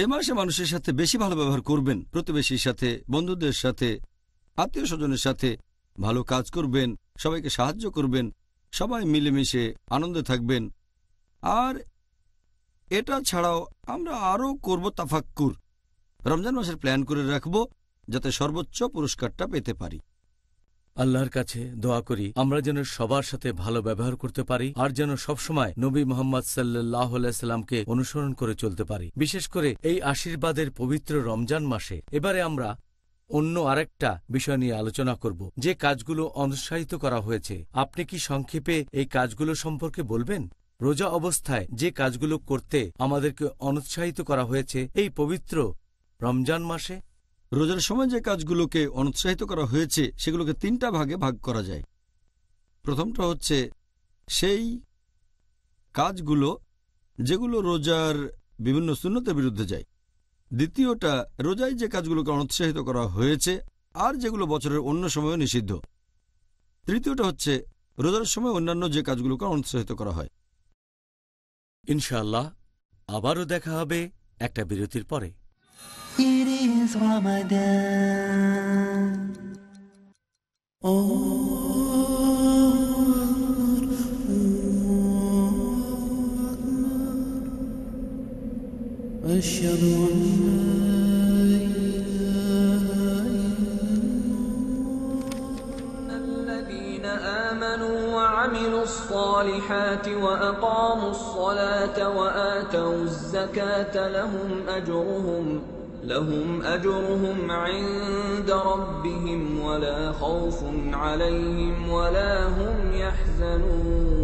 এ মাসে মানুষের সাথে বেশি ভালো ব্যবহার করবেন প্রতিবেশীর সাথে বন্ধুদের সাথে আত্মীয় স্বজনের সাথে ভালো কাজ করবেন সবাইকে সাহায্য করবেন সবাই মিলেমিশে আনন্দে থাকবেন আর এটা ছাড়াও আমরা আরও করব তাফাক্কুর রমজান মাসের প্ল্যান করে রাখব যাতে সর্বোচ্চ পুরস্কারটা পেতে পারি আল্লাহর কাছে দোয়া করি আমরা যেন সবার সাথে ভালো ব্যবহার করতে পারি আর যেন সবসময় নবী মোহাম্মদ সাল্লাহ সাল্লামকে অনুসরণ করে চলতে পারি বিশেষ করে এই আশীর্বাদের পবিত্র রমজান মাসে এবারে আমরা অন্য আরেকটা বিষয় নিয়ে আলোচনা করব যে কাজগুলো অনুৎসাহিত করা হয়েছে আপনি কি সংক্ষেপে এই কাজগুলো সম্পর্কে বলবেন রোজা অবস্থায় যে কাজগুলো করতে আমাদেরকে অনুৎসাহিত করা হয়েছে এই পবিত্র রমজান মাসে রোজার সময় যে কাজগুলোকে অনুৎসাহিত করা হয়েছে সেগুলোকে তিনটা ভাগে ভাগ করা যায় প্রথমটা হচ্ছে সেই কাজগুলো যেগুলো রোজার বিভিন্ন শূন্যতের বিরুদ্ধে যায় দ্বিতীয়টা রোজায় যে কাজগুলোকে অনুৎসাহিত করা হয়েছে আর যেগুলো বছরের অন্য সময়ও নিষিদ্ধ তৃতীয়টা হচ্ছে রোজার সময় অন্যান্য যে কাজগুলোকে অনুৎসাহিত করা হয় ইনশাল্লাহ আবারও দেখা হবে একটা বিরতির পরে It is Ramadan. أشهد أن لا إله إلا الذين آمنوا وعملوا الصالحات وأقاموا الصلاة وآتوا الزكاة لهم أجرهم لهم أجرهم عند ربهم ولا خوف عليهم ولا هم يحزنون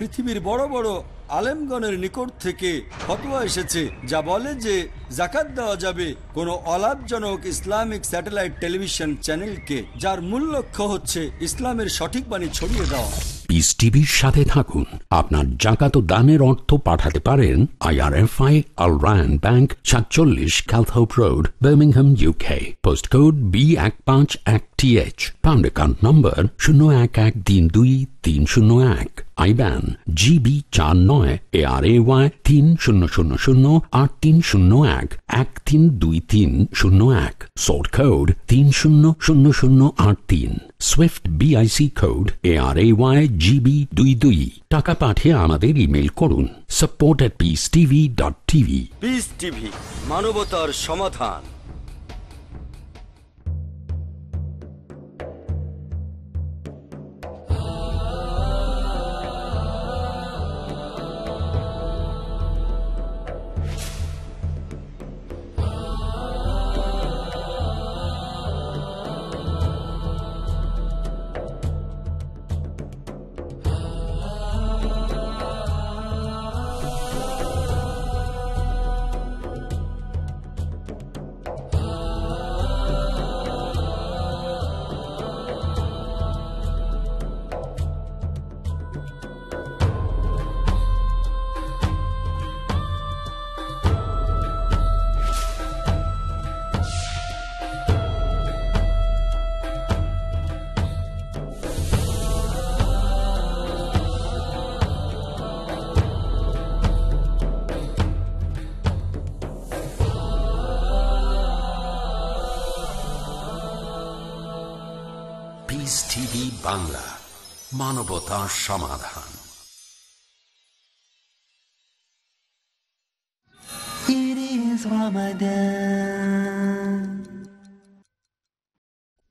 পৃথিবীর বড় বড় আলেমগণের নিকট থেকে ফতোয়া এসেছে যা বলে যে জাকাত দেওয়া যাবে কোনো অলাভজনক ইসলামিক স্যাটেলাইট টেলিভিশন চ্যানেলকে যার মূল লক্ষ্য হচ্ছে ইসলামের সঠিক বাণী ছড়িয়ে দেওয়া পিস টিভির সাথে থাকুন আপনার জাকাত দানের অর্থ পাঠাতে পারেন আইআরএফআই আল রায়ন ব্যাংক সাতচল্লিশ Calthorpe road Birmingham UK post code B এক পাঁচ এক টি এইচ পাউন্ড অ্যাকাউন্ট নম্বর শূন্য এক এক তিন দুই তিন শূন্য এক আই আইব্যান জিবি চার নয় এ আর এ ওয়াই তিন শূন্য শূন্য শূন্য আট তিন শূন্য এক এক তিন দুই তিন শূন্য এক সোড কোড তিন শূন্য শূন্য শূন্য আট তিন SWIFT BIC code A R A Y GB দুই দুই টাকা পাঠিয়ে আমাদের ইমেল করুন support at peace TV dot TV peace TV মানবতার সমাধান মানবতা সমাধান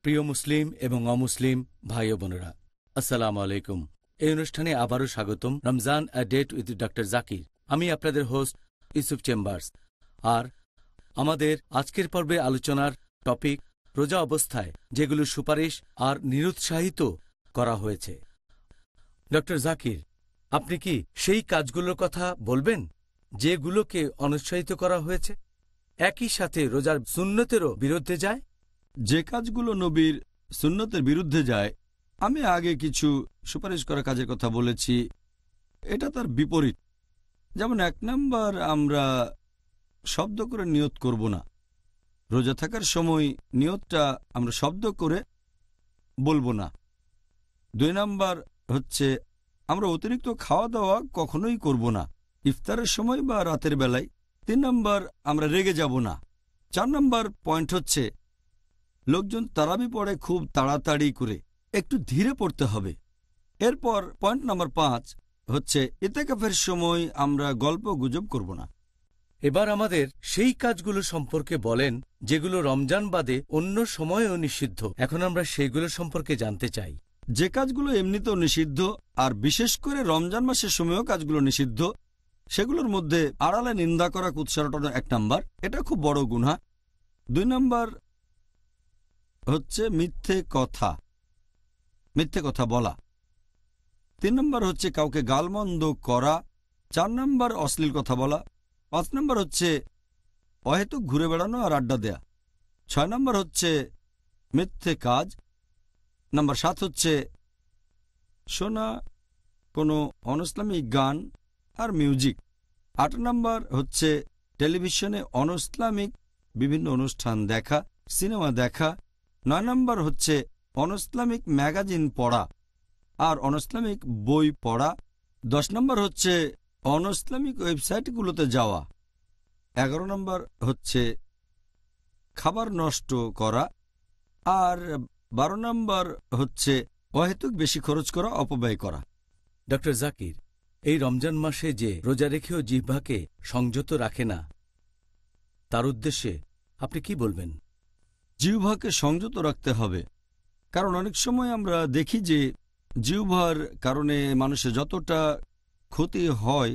প্রিয় মুসলিম এবং অমুসলিম ভাই বোনেরা আসসালাম আলাইকুম এই অনুষ্ঠানে আবারও স্বাগতম Ramzan a date with doctor Zakir আমি আপনাদের হোস্ট ইউসুফ চেম্বার্স আর আমাদের আজকের পর্বে আলোচনার টপিক রোজা অবস্থায় যেগুলো সুপারিশ আর নিরুৎসাহিত করা হয়েছে ড জাকির আপনি কি সেই কাজগুলোর কথা বলবেন যেগুলোকে অনুৎসাহিত করা হয়েছে একই সাথে রোজার সুন্নতেরও বিরুদ্ধে যায় যে কাজগুলো নবীর সুন্নতের বিরুদ্ধে যায় আমি আগে কিছু সুপারিশ করা কাজের কথা বলেছি এটা তার বিপরীত যেমন এক নম্বর আমরা শব্দ করে নিয়ত করব না রোজা থাকার সময় নিয়তটা আমরা শব্দ করে বলবো না দুই নাম্বার হচ্ছে আমরা অতিরিক্ত খাওয়া দাওয়া কখনোই করব না ইফতারের সময় বা রাতের বেলায় তিন নম্বর আমরা রেগে যাব না চার নম্বর পয়েন্ট হচ্ছে লোকজন তারাবি পড়ে খুব তাড়াতাড়ি করে একটু ধীরে পড়তে হবে এরপর পয়েন্ট নম্বর পাঁচ হচ্ছে ইতেকাফের সময় আমরা গল্প গুজব করব না এবার আমাদের সেই কাজগুলো সম্পর্কে বলেন যেগুলো রমজান বাদে অন্য সময়েও নিষিদ্ধ এখন আমরা সেইগুলো সম্পর্কে জানতে চাই যে কাজগুলো এমনিতেও নিষিদ্ধ আর বিশেষ করে রমজান মাসের সময়ও কাজগুলো নিষিদ্ধ সেগুলোর মধ্যে আড়ালে নিন্দা করা কুৎসারটানো এক নাম্বার এটা খুব বড় গুণা দুই নাম্বার হচ্ছে মিথ্যে কথা মিথ্যে কথা বলা তিন নম্বর হচ্ছে কাউকে গালমন্দ করা চার নম্বর অশ্লীল কথা বলা পাঁচ নম্বর হচ্ছে অহেতুক ঘুরে বেড়ানো আর আড্ডা দেয়া ছয় নম্বর হচ্ছে মিথ্যে কাজ নম্বর সাত হচ্ছে শোনা কোনো অনুসলামিক গান আর মিউজিক আট নম্বর হচ্ছে টেলিভিশনে অনুসলামিক বিভিন্ন অনুষ্ঠান দেখা সিনেমা দেখা নয় নম্বর হচ্ছে অনুসলামিক ম্যাগাজিন পড়া আর অনুসলামিক বই পড়া দশ নম্বর হচ্ছে অনুসলামিক ওয়েবসাইটগুলোতে যাওয়া এগারো নম্বর হচ্ছে খাবার নষ্ট করা আর বারো নম্বর হচ্ছে অহেতুক বেশি খরচ করা অপব্যয় করা ড জাকির এই রমজান মাসে যে রোজা রেখেও জিহ্বাকে সংযত রাখে না তার উদ্দেশ্যে আপনি কি বলবেন জিহ্বাকে সংযত রাখতে হবে কারণ অনেক সময় আমরা দেখি যে জিহ্বার কারণে মানুষের যতটা ক্ষতি হয়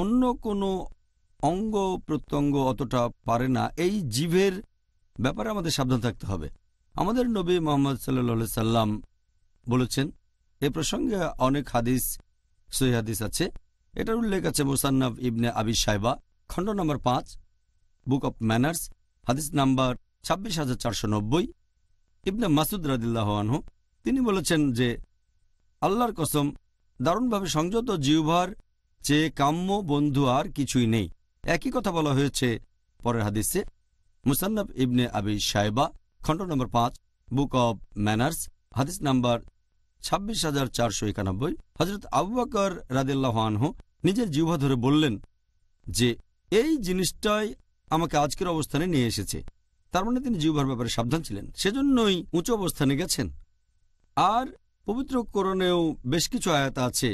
অন্য কোনো অঙ্গ প্রত্যঙ্গ অতটা পারে না এই জীবের ব্যাপারে আমাদের সাবধান থাকতে হবে আমাদের নবী মোহাম্মদ সাল্লা সাল্লাম বলেছেন এ প্রসঙ্গে অনেক হাদিস সহি হাদিস আছে এটার উল্লেখ আছে মোসান্নব ইবনে আবি সাইবা খণ্ড নম্বর পাঁচ বুক অব ম্যানার্স হাদিস নাম্বার ছাব্বিশ হাজার চারশো নব্বই ইবনে মাসুদ রাদিল্লাহানহ তিনি বলেছেন যে আল্লাহর কসম দারুণভাবে সংযত জিউভার চেয়ে কাম্য বন্ধু আর কিছুই নেই একই কথা বলা হয়েছে পরের হাদিসে মুসান্নব ইবনে আবি সাইবা খণ্ড নম্বর পাঁচ বুক অব ম্যানার্স হাদিস নম্বর ছাব্বিশ হাজার চারশো একানব্বই হজরত আবুবাকর বকর নিজের জিহ্বা ধরে বললেন যে এই জিনিসটাই আমাকে আজকের অবস্থানে নিয়ে এসেছে তার মানে তিনি জিহ্বার ব্যাপারে সাবধান ছিলেন সেজন্যই উঁচু অবস্থানে গেছেন আর পবিত্র করণেও বেশ কিছু আয়াত আছে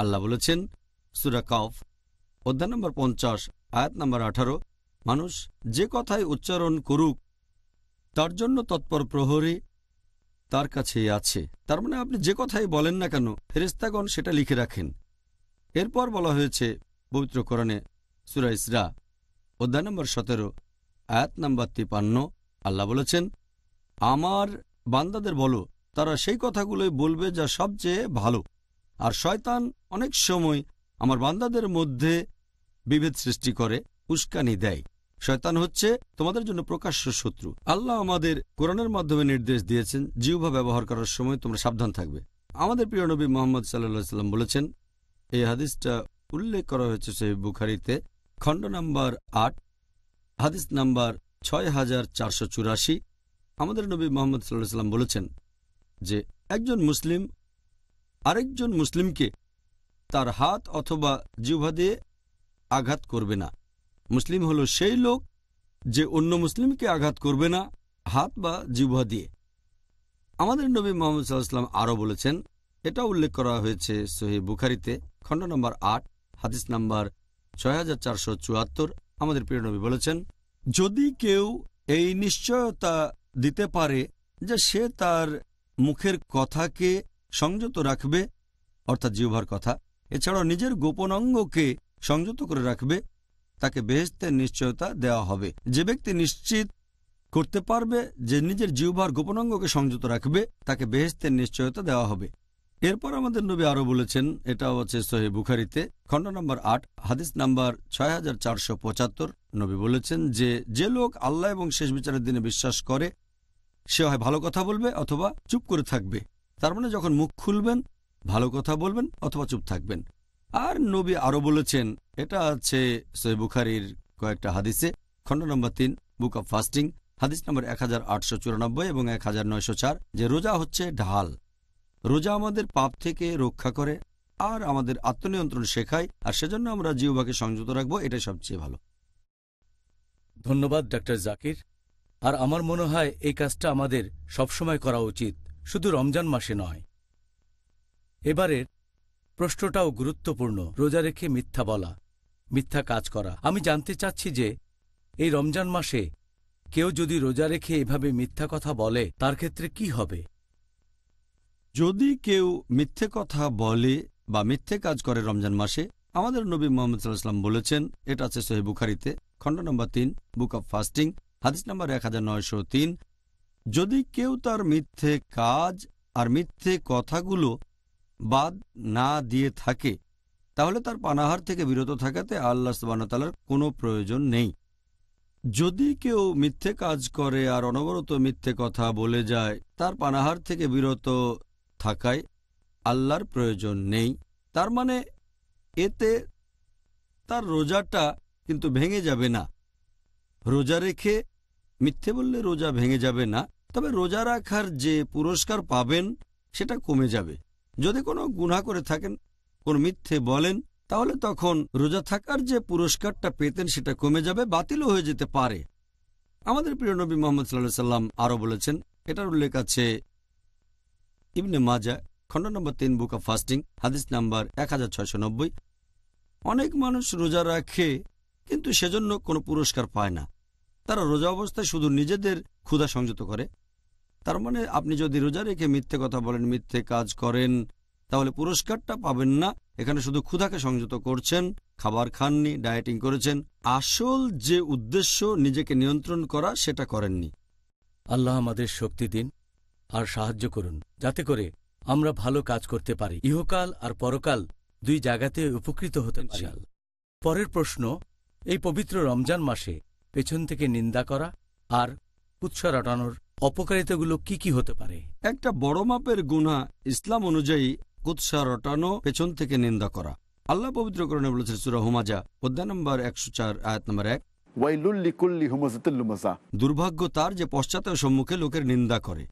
আল্লাহ বলেছেন সুরা কাফ অধ্যায় নম্বর পঞ্চাশ আয়াত নম্বর আঠারো মানুষ যে কথাই উচ্চারণ করুক তার জন্য তৎপর প্রহরী তার কাছে আছে তার মানে আপনি যে কথাই বলেন না কেন ফেরিস্তাগণ সেটা লিখে রাখেন এরপর বলা হয়েছে পবিত্র কোরআনে সুরাইসরা অধ্যায় নম্বর সতেরো আয়াত নম্বর তিপান্ন আল্লাহ বলেছেন আমার বান্দাদের বলো তারা সেই কথাগুলোই বলবে যা সবচেয়ে ভালো আর শয়তান অনেক সময় আমার বান্দাদের মধ্যে বিভেদ সৃষ্টি করে উস্কানি দেয় শয়তান হচ্ছে তোমাদের জন্য প্রকাশ্য শত্রু আল্লাহ আমাদের কোরআনের মাধ্যমে নির্দেশ দিয়েছেন জিউভা ব্যবহার করার সময় তোমরা সাবধান থাকবে আমাদের প্রিয় নবী মোহাম্মদ সাল্লা সাল্লাম বলেছেন এই হাদিসটা উল্লেখ করা হয়েছে সেই বুখারিতে খণ্ড নাম্বার আট হাদিস নাম্বার ছয় হাজার চারশো চুরাশি আমাদের নবী মোহাম্মদ সাল্লাহ সাল্লাম বলেছেন যে একজন মুসলিম আরেকজন মুসলিমকে তার হাত অথবা জিহ্বা দিয়ে আঘাত করবে না মুসলিম হলো সেই লোক যে অন্য মুসলিমকে আঘাত করবে না হাত বা জিহ্বা দিয়ে আমাদের নবী মোহাম্মদ সাল্লাহাম আরও বলেছেন এটা উল্লেখ করা হয়েছে সহি বুখারিতে খণ্ড নম্বর আট হাদিস নম্বর ছয় আমাদের প্রিয় নবী বলেছেন যদি কেউ এই নিশ্চয়তা দিতে পারে যে সে তার মুখের কথাকে সংযত রাখবে অর্থাৎ জিহ্বার কথা এছাড়াও নিজের গোপন অঙ্গকে সংযত করে রাখবে তাকে বেহেস্তের নিশ্চয়তা দেওয়া হবে যে ব্যক্তি নিশ্চিত করতে পারবে যে নিজের জিহ্বার গোপনাঙ্গকে সংযত রাখবে তাকে বেহেস্তের নিশ্চয়তা দেওয়া হবে এরপর আমাদের নবী আরও বলেছেন এটাও আছে সোহে বুখারিতে খণ্ড নম্বর আট হাদিস নাম্বার ছয় নবী বলেছেন যে যে লোক আল্লাহ এবং শেষ বিচারের দিনে বিশ্বাস করে সে হয় ভালো কথা বলবে অথবা চুপ করে থাকবে তার মানে যখন মুখ খুলবেন ভালো কথা বলবেন অথবা চুপ থাকবেন আর নবী আরো বলেছেন এটা আছে বুখারির কয়েকটা হাদিসে খণ্ড নম্বর তিন বুক অব ফাস্টিং হাদিস নম্বর এক এবং এক যে রোজা হচ্ছে ঢাল রোজা আমাদের পাপ থেকে রক্ষা করে আর আমাদের আত্মনিয়ন্ত্রণ শেখায় আর সেজন্য আমরা জিওভাকে সংযত রাখবো এটাই সবচেয়ে ভালো ধন্যবাদ ডাক্তার জাকির আর আমার মনে হয় এই কাজটা আমাদের সবসময় করা উচিত শুধু রমজান মাসে নয় এবারের প্রশ্নটাও গুরুত্বপূর্ণ রোজা রেখে মিথ্যা বলা মিথ্যা কাজ করা আমি জানতে চাচ্ছি যে এই রমজান মাসে কেউ যদি রোজা রেখে এভাবে মিথ্যা কথা বলে তার ক্ষেত্রে কি হবে যদি কেউ মিথ্যে কথা বলে বা মিথ্যে কাজ করে রমজান মাসে আমাদের নবী মোহাম্মদ সাল্লাহাম বলেছেন এটা আছে সোহেব বুখারিতে খণ্ড নম্বর তিন বুক অব ফাস্টিং হাদিস নম্বর এক যদি কেউ তার মিথ্যে কাজ আর মিথ্যে কথাগুলো বাদ না দিয়ে থাকে তাহলে তার পানাহার থেকে বিরত থাকাতে আল্লাহ সুবাহতালার কোনো প্রয়োজন নেই যদি কেউ মিথ্যে কাজ করে আর অনবরত মিথ্যে কথা বলে যায় তার পানাহার থেকে বিরত থাকায় আল্লাহর প্রয়োজন নেই তার মানে এতে তার রোজাটা কিন্তু ভেঙে যাবে না রোজা রেখে মিথ্যে বললে রোজা ভেঙে যাবে না তবে রোজা রাখার যে পুরস্কার পাবেন সেটা কমে যাবে যদি কোনো গুণা করে থাকেন কোন মিথ্যে বলেন তাহলে তখন রোজা থাকার যে পুরস্কারটা পেতেন সেটা কমে যাবে বাতিলও হয়ে যেতে পারে আমাদের প্রিয় নবী মোহাম্মদ সাল্লা সাল্লাম আরও বলেছেন এটার উল্লেখ আছে ইবনে মাজা খণ্ড নম্বর তিন বুক অফ ফাস্টিং হাদিস নাম্বার এক অনেক মানুষ রোজা রাখে কিন্তু সেজন্য কোনো পুরস্কার পায় না তারা রোজা অবস্থায় শুধু নিজেদের ক্ষুধা সংযত করে তার মানে আপনি যদি রোজা রেখে মিথ্যে কথা বলেন মিথ্যে কাজ করেন তাহলে পুরস্কারটা পাবেন না এখানে শুধু ক্ষুধাকে সংযত করছেন খাবার খাননি ডায়েটিং করেছেন আসল যে উদ্দেশ্য নিজেকে নিয়ন্ত্রণ করা সেটা করেননি আল্লাহ আমাদের শক্তি দিন আর সাহায্য করুন যাতে করে আমরা ভালো কাজ করতে পারি ইহকাল আর পরকাল দুই জায়গাতে উপকৃত হতে পারি পরের প্রশ্ন এই পবিত্র রমজান মাসে পেছন থেকে নিন্দা করা আর কুৎসা রটানোর অপকারিতাগুলো কি কি হতে পারে একটা বড় মাপের গুণা ইসলাম অনুযায়ী কুৎসা রটানো পেছন থেকে নিন্দা করা আল্লাহ পবিত্রকরণে বলেছে সুরা হুমাজা অধ্যায় নম্বর একশো চার আয়াত নম্বর এক দুর্ভাগ্য তার যে পশ্চাতে সম্মুখে লোকের নিন্দা করে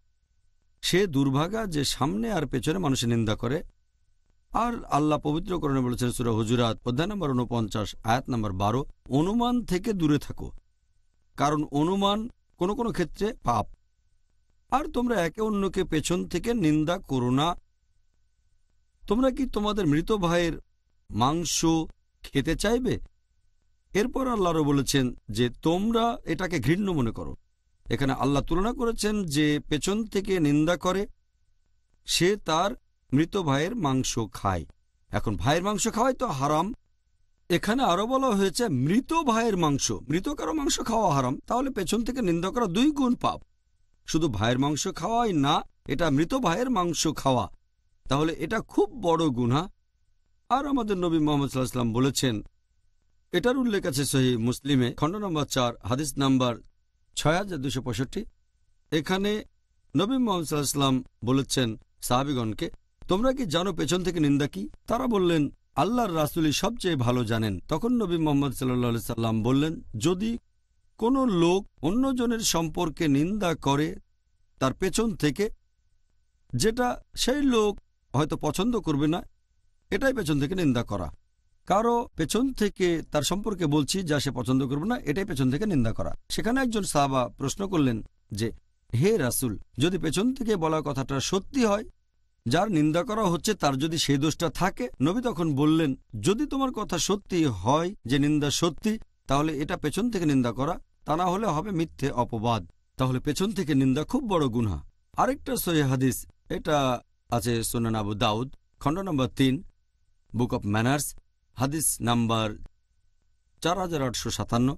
সে দুর্ভাগা যে সামনে আর পেছনে মানুষের নিন্দা করে আর আল্লাহ পবিত্রকরণে বলেছেন সুরা হুজুরাত অধ্যায় নম্বর উনপঞ্চাশ আয়াত নম্বর বারো অনুমান থেকে দূরে থাকো কারণ অনুমান কোনো কোনো ক্ষেত্রে পাপ আর তোমরা একে অন্যকে পেছন থেকে নিন্দা করো না তোমরা কি তোমাদের মৃত ভাইয়ের মাংস খেতে চাইবে এরপর আল্লাহরও বলেছেন যে তোমরা এটাকে ঘৃণ্য মনে করো এখানে আল্লাহ তুলনা করেছেন যে পেছন থেকে নিন্দা করে সে তার মৃত ভাইয়ের মাংস খায় এখন ভাইয়ের মাংস খাওয়াই তো হারাম এখানে আরো বলা হয়েছে মৃত ভাইয়ের মাংস মৃত কারো মাংস খাওয়া হারাম তাহলে পেছন থেকে নিন্দা করা দুই গুণ পাপ শুধু ভাইয়ের মাংস খাওয়াই না এটা মৃত ভাইয়ের মাংস খাওয়া তাহলে এটা খুব বড় গুণা আর আমাদের নবী মোহাম্মদ সাল্লাহাম বলেছেন এটার উল্লেখ আছে সহি মুসলিমে খণ্ড নম্বর চার হাদিস নাম্বার ছয় হাজার দুশো পঁয়ষট্টি এখানে নবী মোহাম্মদ সাল্লাহাম বলেছেন সাহাবিগণকে তোমরা কি জানো পেছন থেকে নিন্দা কি তারা বললেন আল্লাহর রাসুলি সবচেয়ে ভালো জানেন তখন নবী মোহাম্মদ সাল্লাহ সাল্লাম বললেন যদি কোনো লোক অন্যজনের সম্পর্কে নিন্দা করে তার পেছন থেকে যেটা সেই লোক হয়তো পছন্দ করবে না এটাই পেছন থেকে নিন্দা করা কারো পেছন থেকে তার সম্পর্কে বলছি যা সে পছন্দ করবে না এটাই পেছন থেকে নিন্দা করা সেখানে একজন সাহাবা প্রশ্ন করলেন যে হে রাসুল যদি পেছন থেকে বলা কথাটা সত্যি হয় যার নিন্দা করা হচ্ছে তার যদি সেই দোষটা থাকে নবী তখন বললেন যদি তোমার কথা সত্যি হয় যে নিন্দা সত্যি তাহলে এটা পেছন থেকে নিন্দা করা তা না হলে হবে মিথ্যে অপবাদ তাহলে পেছন থেকে নিন্দা খুব বড় গুনা আরেকটা সহি হাদিস এটা আছে সোনান আবু দাউদ খণ্ড নম্বর তিন বুক অব ম্যানার্স হাদিস নাম্বার চার হাজার আটশো সাতান্ন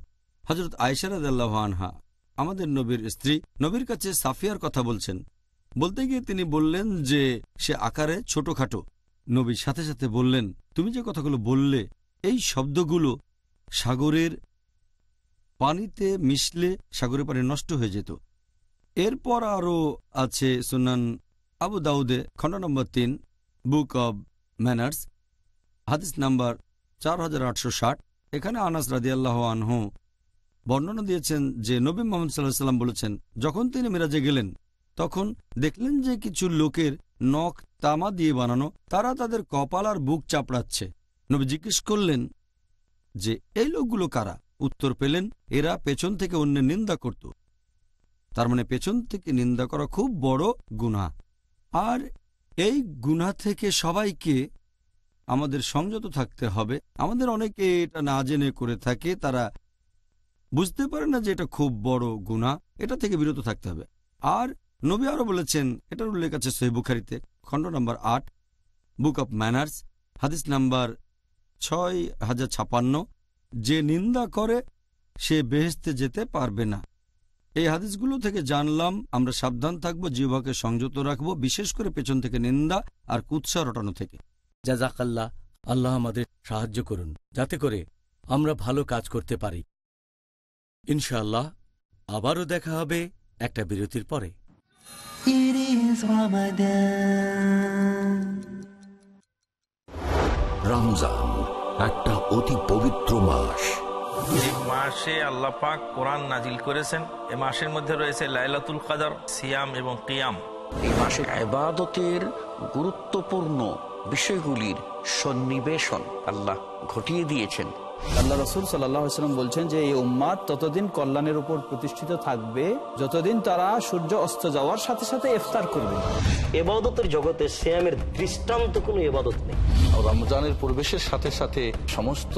হজরত আয়সারাদাল্লাহ আনহা আমাদের নবীর স্ত্রী নবীর কাছে সাফিয়ার কথা বলছেন বলতে গিয়ে তিনি বললেন যে সে আকারে ছোটখাটো নবীর সাথে সাথে বললেন তুমি যে কথাগুলো বললে এই শব্দগুলো সাগরের পানিতে মিশলে সাগরের পানি নষ্ট হয়ে যেত এরপর আরও আছে সুনান আবু দাউদে খণ্ড নম্বর তিন বুক অব ম্যানার্স হাদিস নাম্বার চার হাজার আটশো ষাট এখানে আনাস রাদিয়াল্লাহ আনহু বর্ণনা দিয়েছেন যে নবী মোহাম্মদ সাল্লাহ সাল্লাম বলেছেন যখন তিনি মিরাজে গেলেন তখন দেখলেন যে কিছু লোকের নখ তামা দিয়ে বানানো তারা তাদের কপাল আর বুক চাপড়াচ্ছে নবী জিজ্ঞেস করলেন যে এই লোকগুলো কারা উত্তর পেলেন এরা পেছন থেকে অন্যের নিন্দা করত তার মানে পেছন থেকে নিন্দা করা খুব বড় গুণা আর এই গুণা থেকে সবাইকে আমাদের সংযত থাকতে হবে আমাদের অনেকে এটা না জেনে করে থাকে তারা বুঝতে পারে না যে এটা খুব বড় গুণা এটা থেকে বিরত থাকতে হবে আর নবী আরও বলেছেন এটার উল্লেখ আছে বুখারিতে খণ্ড নম্বর আট বুক অব ম্যানার্স হাদিস নাম্বার ছয় হাজার ছাপান্ন যে নিন্দা করে সে বেহেস্তে যেতে পারবে না এই হাদিসগুলো থেকে জানলাম আমরা সাবধান থাকব জিহ্বাকে সংযত রাখব বিশেষ করে পেছন থেকে নিন্দা আর কুৎসা রটানো থেকে যা জাজাকাল্লা আল্লাহ আমাদের সাহায্য করুন যাতে করে আমরা ভালো কাজ করতে পারি ইনশাআল্লাহ আবারও দেখা হবে একটা বিরতির পরে রমজান একটা অতি পবিত্র মাস মাসে আল্লাহ পাক কোরআন নাজিল করেছেন এ মাসের মধ্যে রয়েছে লাইলাতুল কাদার সিয়াম এবং কিয়াম এই মাসে আবাদতের গুরুত্বপূর্ণ বিষয়গুলির সন্নিবেশন আল্লাহ ঘটিয়ে দিয়েছেন আল্লাহ রসুল সাল্লাম বলছেন যে এই উম্মাদ ততদিন কল্যাণের উপর প্রতিষ্ঠিত থাকবে যতদিন তারা সূর্য অস্ত যাওয়ার সাথে সাথে ইফতার করবে এবাদতের জগতে শ্যামের দৃষ্টান্ত কোনো এবাদত নেই রমজানের প্রবেশের সাথে সাথে সমস্ত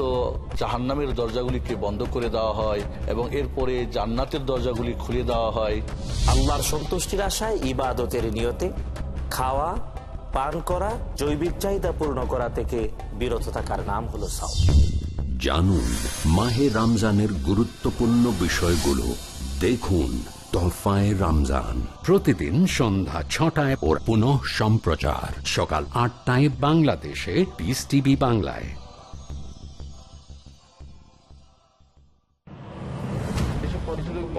জাহান্নামের দরজাগুলিকে বন্ধ করে দেওয়া হয় এবং এরপরে জান্নাতের দরজাগুলি খুলে দেওয়া হয় আল্লাহর সন্তুষ্টির আশায় ইবাদতের নিয়তে খাওয়া পান করা জৈবিক চাহিদা পূর্ণ করা থেকে বিরত থাকার নাম হলো সাউ জানুন মাহে রমজানের গুরুত্বপূর্ণ বিষয়গুলো দেখুন তোফায় রমজান প্রতিদিন সন্ধ্যা ছটায় ওর পুনঃ সম্প্রচার সকাল আটটায় বাংলাদেশে পিস টিভি বাংলায়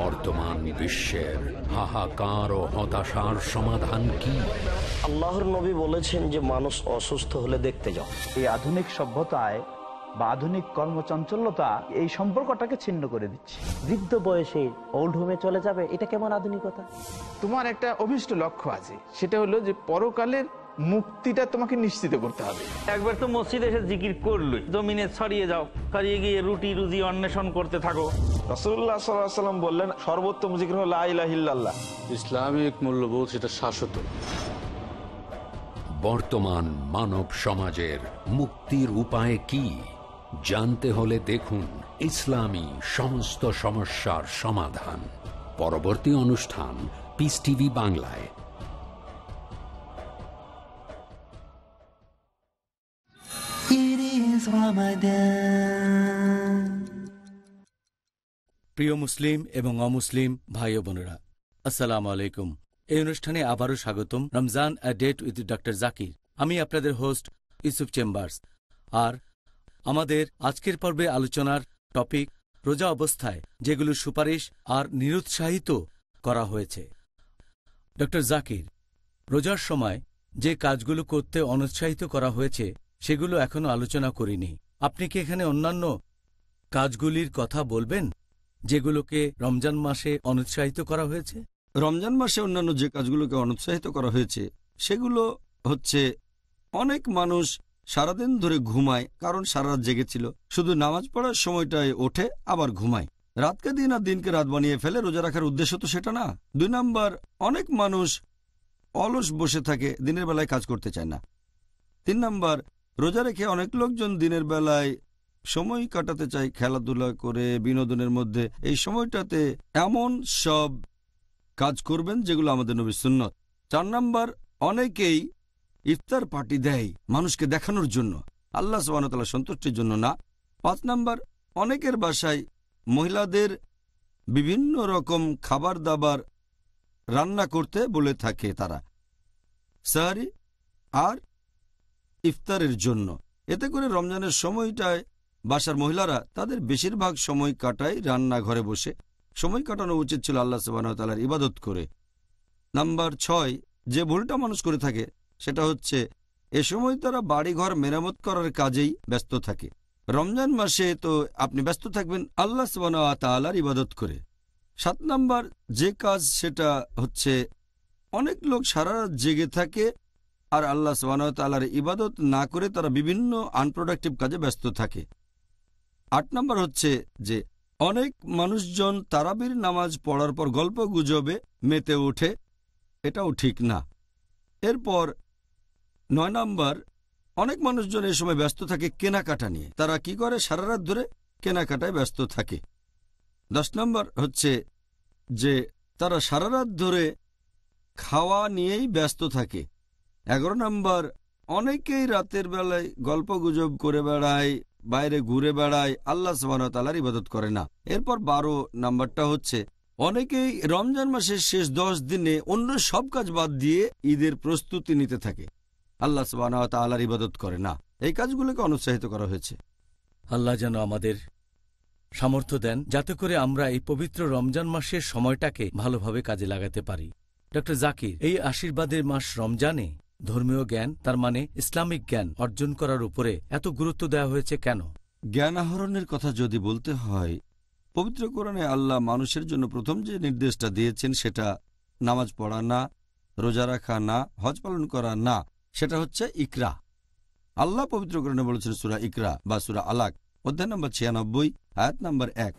বর্তমান বিশ্বের হাহাকার ও হতাশার সমাধান কি আল্লাহর নবী বলেছেন যে মানুষ অসুস্থ হলে দেখতে যাও এই আধুনিক সভ্যতায় বা আধুনিক কর্মচঞ্চল্যতা এই সম্পর্কটাকে ছিন্ন করে দিচ্ছে বৃদ্ধ বয়সে ওল্ড হোমে চলে যাবে এটা কেমন আধুনিকতা তোমার একটা অভিষ্ট লক্ষ্য আছে সেটা হলো যে পরকালের মুক্তিটা তোমাকে নিশ্চিত করতে হবে একবার তো মসজিদে এসে জিকির করলো জমিনে ছড়িয়ে যাও ছড়িয়ে গিয়ে রুটি রুজি অন্বেষণ করতে থাকো রসুল্লাহ সাল্লাম বললেন সর্বোত্তম জিকির হল আল্লাহ ইসলামিক মূল্যবোধ সেটা শাশ্বত বর্তমান মানব সমাজের মুক্তির উপায় কি জানতে হলে দেখুন ইসলামী সমস্ত সমস্যার সমাধান পরবর্তী অনুষ্ঠান পিস টিভি বাংলায় প্রিয় মুসলিম এবং অমুসলিম ভাই বোনেরা আসসালাম আলাইকুম এই অনুষ্ঠানে আবারও স্বাগতম Ramzan date with doctor Zakir আমি আপনাদের হোস্ট ইউসুফ চেম্বার্স আর আমাদের আজকের পর্বে আলোচনার টপিক রোজা অবস্থায় যেগুলো সুপারিশ আর নিরুৎসাহিত করা হয়েছে ড জাকির রোজার সময় যে কাজগুলো করতে অনুৎসাহিত করা হয়েছে সেগুলো এখনও আলোচনা করিনি আপনি কি এখানে অন্যান্য কাজগুলির কথা বলবেন যেগুলোকে রমজান মাসে অনুৎসাহিত করা হয়েছে রমজান মাসে অন্যান্য যে কাজগুলোকে অনুৎসাহিত করা হয়েছে সেগুলো হচ্ছে অনেক মানুষ সারাদিন ধরে ঘুমায় কারণ সারা রাত জেগেছিল শুধু নামাজ পড়ার সময়টায় ওঠে আবার ঘুমায় রাতকে দিন আর দিনকে রাত বানিয়ে ফেলে রোজা রাখার উদ্দেশ্য তো সেটা না দুই নাম্বার অনেক মানুষ অলস বসে থাকে দিনের বেলায় কাজ করতে চায় না তিন নাম্বার রোজা রেখে অনেক লোকজন দিনের বেলায় সময় কাটাতে চায় খেলাধুলা করে বিনোদনের মধ্যে এই সময়টাতে এমন সব কাজ করবেন যেগুলো আমাদের নবী সুন্নত চার নাম্বার অনেকেই ইফতার পার্টি দেয় মানুষকে দেখানোর জন্য আল্লাহ সোহানতাল্লাহ সন্তুষ্টির জন্য না পাঁচ নাম্বার অনেকের বাসায় মহিলাদের বিভিন্ন রকম খাবার দাবার রান্না করতে বলে থাকে তারা সাহারি আর ইফতারের জন্য এতে করে রমজানের সময়টায় বাসার মহিলারা তাদের বেশিরভাগ সময় কাটায় রান্নাঘরে বসে সময় কাটানো উচিত ছিল আল্লাহ সুবাহতালার ইবাদত করে নাম্বার ছয় যে ভুলটা মানুষ করে থাকে সেটা হচ্ছে এ সময় তারা বাড়িঘর মেরামত করার কাজেই ব্যস্ত থাকে রমজান মাসে তো আপনি ব্যস্ত থাকবেন আল্লাহ তালার ইবাদত করে সাত নাম্বার যে কাজ সেটা হচ্ছে অনেক লোক সারা রাত জেগে থাকে আর আল্লাহ তালার ইবাদত না করে তারা বিভিন্ন আনপ্রোডাক্টিভ কাজে ব্যস্ত থাকে আট নম্বর হচ্ছে যে অনেক মানুষজন তারাবির নামাজ পড়ার পর গল্প গুজবে মেতে ওঠে এটাও ঠিক না এরপর নয় নম্বর অনেক মানুষজন এ সময় ব্যস্ত থাকে কেনাকাটা নিয়ে তারা কি করে সারা রাত ধরে কেনাকাটায় ব্যস্ত থাকে দশ নম্বর হচ্ছে যে তারা সারা রাত ধরে খাওয়া নিয়েই ব্যস্ত থাকে এগারো নম্বর অনেকেই রাতের বেলায় গল্প গুজব করে বেড়ায় বাইরে ঘুরে বেড়ায় আল্লাহ তালার ইবাদত করে না এরপর বারো নম্বরটা হচ্ছে অনেকেই রমজান মাসের শেষ দশ দিনে অন্য সব কাজ বাদ দিয়ে ঈদের প্রস্তুতি নিতে থাকে আল্লাহ সুবাহর ইবাদত করে না এই কাজগুলোকে অনুৎসাহিত করা হয়েছে আল্লাহ যেন আমাদের সামর্থ্য দেন যাতে করে আমরা এই পবিত্র রমজান মাসের সময়টাকে ভালোভাবে কাজে লাগাতে পারি ডক্টর জাকির এই আশীর্বাদের মাস রমজানে ধর্মীয় জ্ঞান তার মানে ইসলামিক জ্ঞান অর্জন করার উপরে এত গুরুত্ব দেওয়া হয়েছে কেন জ্ঞান আহরণের কথা যদি বলতে হয় পবিত্র কোরআনে আল্লাহ মানুষের জন্য প্রথম যে নির্দেশটা দিয়েছেন সেটা নামাজ পড়া না রোজা রাখা না হজ পালন করা না সেটা হচ্ছে ইকরা আল্লাহ পবিত্রকরণে বলেছেন সুরা ইকরা বা সুরা আলাক অধ্যায় নম্বর ছিয়ানব্বই আয়াত নম্বর এক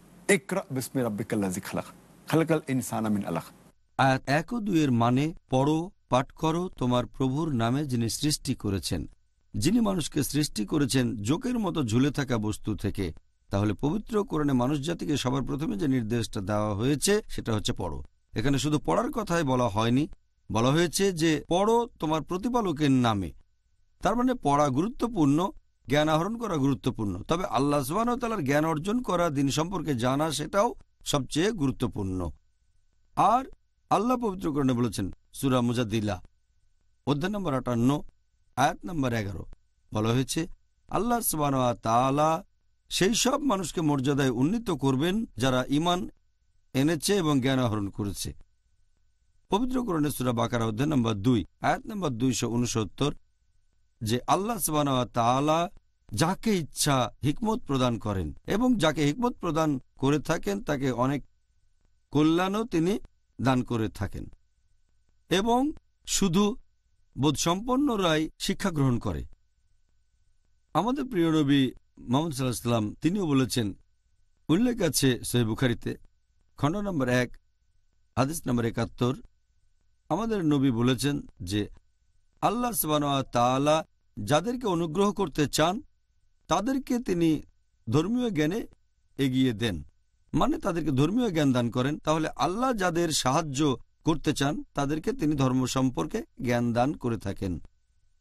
আয়াত এক ও দুয়ের মানে পড়ো পাঠ করো তোমার প্রভুর নামে যিনি সৃষ্টি করেছেন যিনি মানুষকে সৃষ্টি করেছেন জোকের মতো ঝুলে থাকা বস্তু থেকে তাহলে পবিত্র কোরণে মানুষ জাতিকে সবার প্রথমে যে নির্দেশটা দেওয়া হয়েছে সেটা হচ্ছে পড়ো এখানে শুধু পড়ার কথাই বলা হয়নি বলা হয়েছে যে পড়ো তোমার প্রতিপালকের নামে তার মানে পড়া গুরুত্বপূর্ণ জ্ঞান আহরণ করা গুরুত্বপূর্ণ তবে আল্লাহ সুবাহতালার জ্ঞান অর্জন করা দিন সম্পর্কে জানা সেটাও সবচেয়ে গুরুত্বপূর্ণ আর আল্লাহ পবিত্রকরণে বলেছেন সুরা মুজাদিল্লা অধ্যায় নম্বর আটান্ন আয়াত নম্বর এগারো বলা হয়েছে আল্লাহ সুবাহ সেই সব মানুষকে মর্যাদায় উন্নীত করবেন যারা ইমান এনেছে এবং জ্ঞান আহরণ করেছে পবিত্রকরণের সুরা বাকার অধ্যায় নম্বর দুই আয়াত নম্বর দুইশো উনসত্তর যে আল্লাহ সবানা যাকে ইচ্ছা হিকমত প্রদান করেন এবং যাকে হিকমত প্রদান করে থাকেন তাকে অনেক কল্যাণও তিনি দান করে থাকেন এবং শুধু বোধসম্পন্নরাই শিক্ষা গ্রহণ করে আমাদের প্রিয় নবী মোহাম্মদ সাল্লাহ সাল্লাম তিনিও বলেছেন উল্লেখ আছে সৈবুখারিতে খণ্ড নম্বর এক আদেশ নম্বর একাত্তর আমাদের নবী বলেছেন যে আল্লাহ তাআলা যাদেরকে অনুগ্রহ করতে চান তাদেরকে তিনি ধর্মীয় জ্ঞানে এগিয়ে দেন মানে তাদেরকে ধর্মীয় জ্ঞান দান করেন তাহলে আল্লাহ যাদের সাহায্য করতে চান তাদেরকে তিনি ধর্ম সম্পর্কে জ্ঞান দান করে থাকেন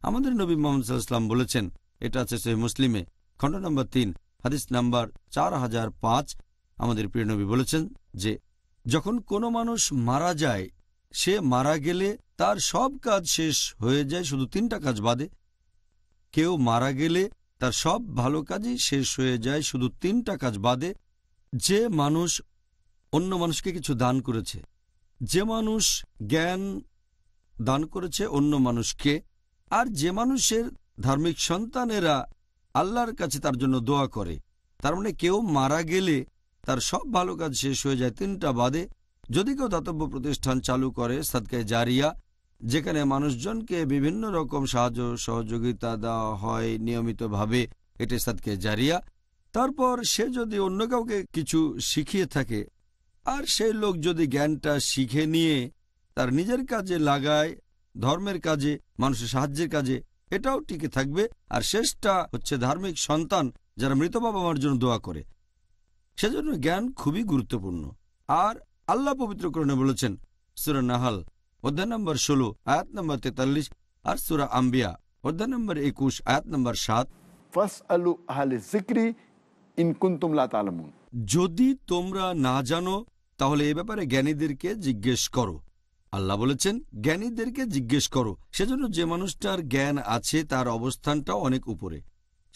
আমাদের নবী মোহাম্মদ সাল্লাম বলেছেন এটা আছে সহি মুসলিমে খণ্ড নম্বর তিন হাদিস নাম্বার চার হাজার পাঁচ আমাদের প্রিয় নবী বলেছেন যে যখন কোনো মানুষ মারা যায় সে মারা গেলে তার সব কাজ শেষ হয়ে যায় শুধু তিনটা কাজ বাদে কেউ মারা গেলে তার সব ভালো কাজই শেষ হয়ে যায় শুধু তিনটা কাজ বাদে যে মানুষ অন্য মানুষকে কিছু দান করেছে যে মানুষ জ্ঞান দান করেছে অন্য মানুষকে আর যে মানুষের ধার্মিক সন্তানেরা আল্লাহর কাছে তার জন্য দোয়া করে তার মানে কেউ মারা গেলে তার সব ভালো কাজ শেষ হয়ে যায় তিনটা বাদে যদি কেউ দাতব্য প্রতিষ্ঠান চালু করে সাদকায় জারিয়া যেখানে মানুষজনকে বিভিন্ন রকম সাহায্য সহযোগিতা দেওয়া হয় নিয়মিতভাবে এটি সাদকে জারিয়া তারপর সে যদি অন্য কাউকে কিছু শিখিয়ে থাকে আর সেই লোক যদি জ্ঞানটা শিখে নিয়ে তার নিজের কাজে লাগায় ধর্মের কাজে মানুষের সাহায্যের কাজে এটাও টিকে থাকবে আর শেষটা হচ্ছে ধার্মিক সন্তান যারা মৃত বাবা মার জন্য দোয়া করে সেজন্য জ্ঞান খুবই গুরুত্বপূর্ণ আর আল্লাহ পবিত্র করণে বলেছেন সুরা নাহাল অধ্যায় নম্বর ষোলো আয়াত নম্বর তেতাল্লিশ আর সুরা আম্বিয়া অধ্যায় নম্বর একুশ আয়াত নম্বর সাত যদি তোমরা না জানো তাহলে এ ব্যাপারে জ্ঞানীদেরকে জিজ্ঞেস করো আল্লাহ বলেছেন জ্ঞানীদেরকে জিজ্ঞেস করো সেজন্য যে মানুষটার জ্ঞান আছে তার অবস্থানটা অনেক উপরে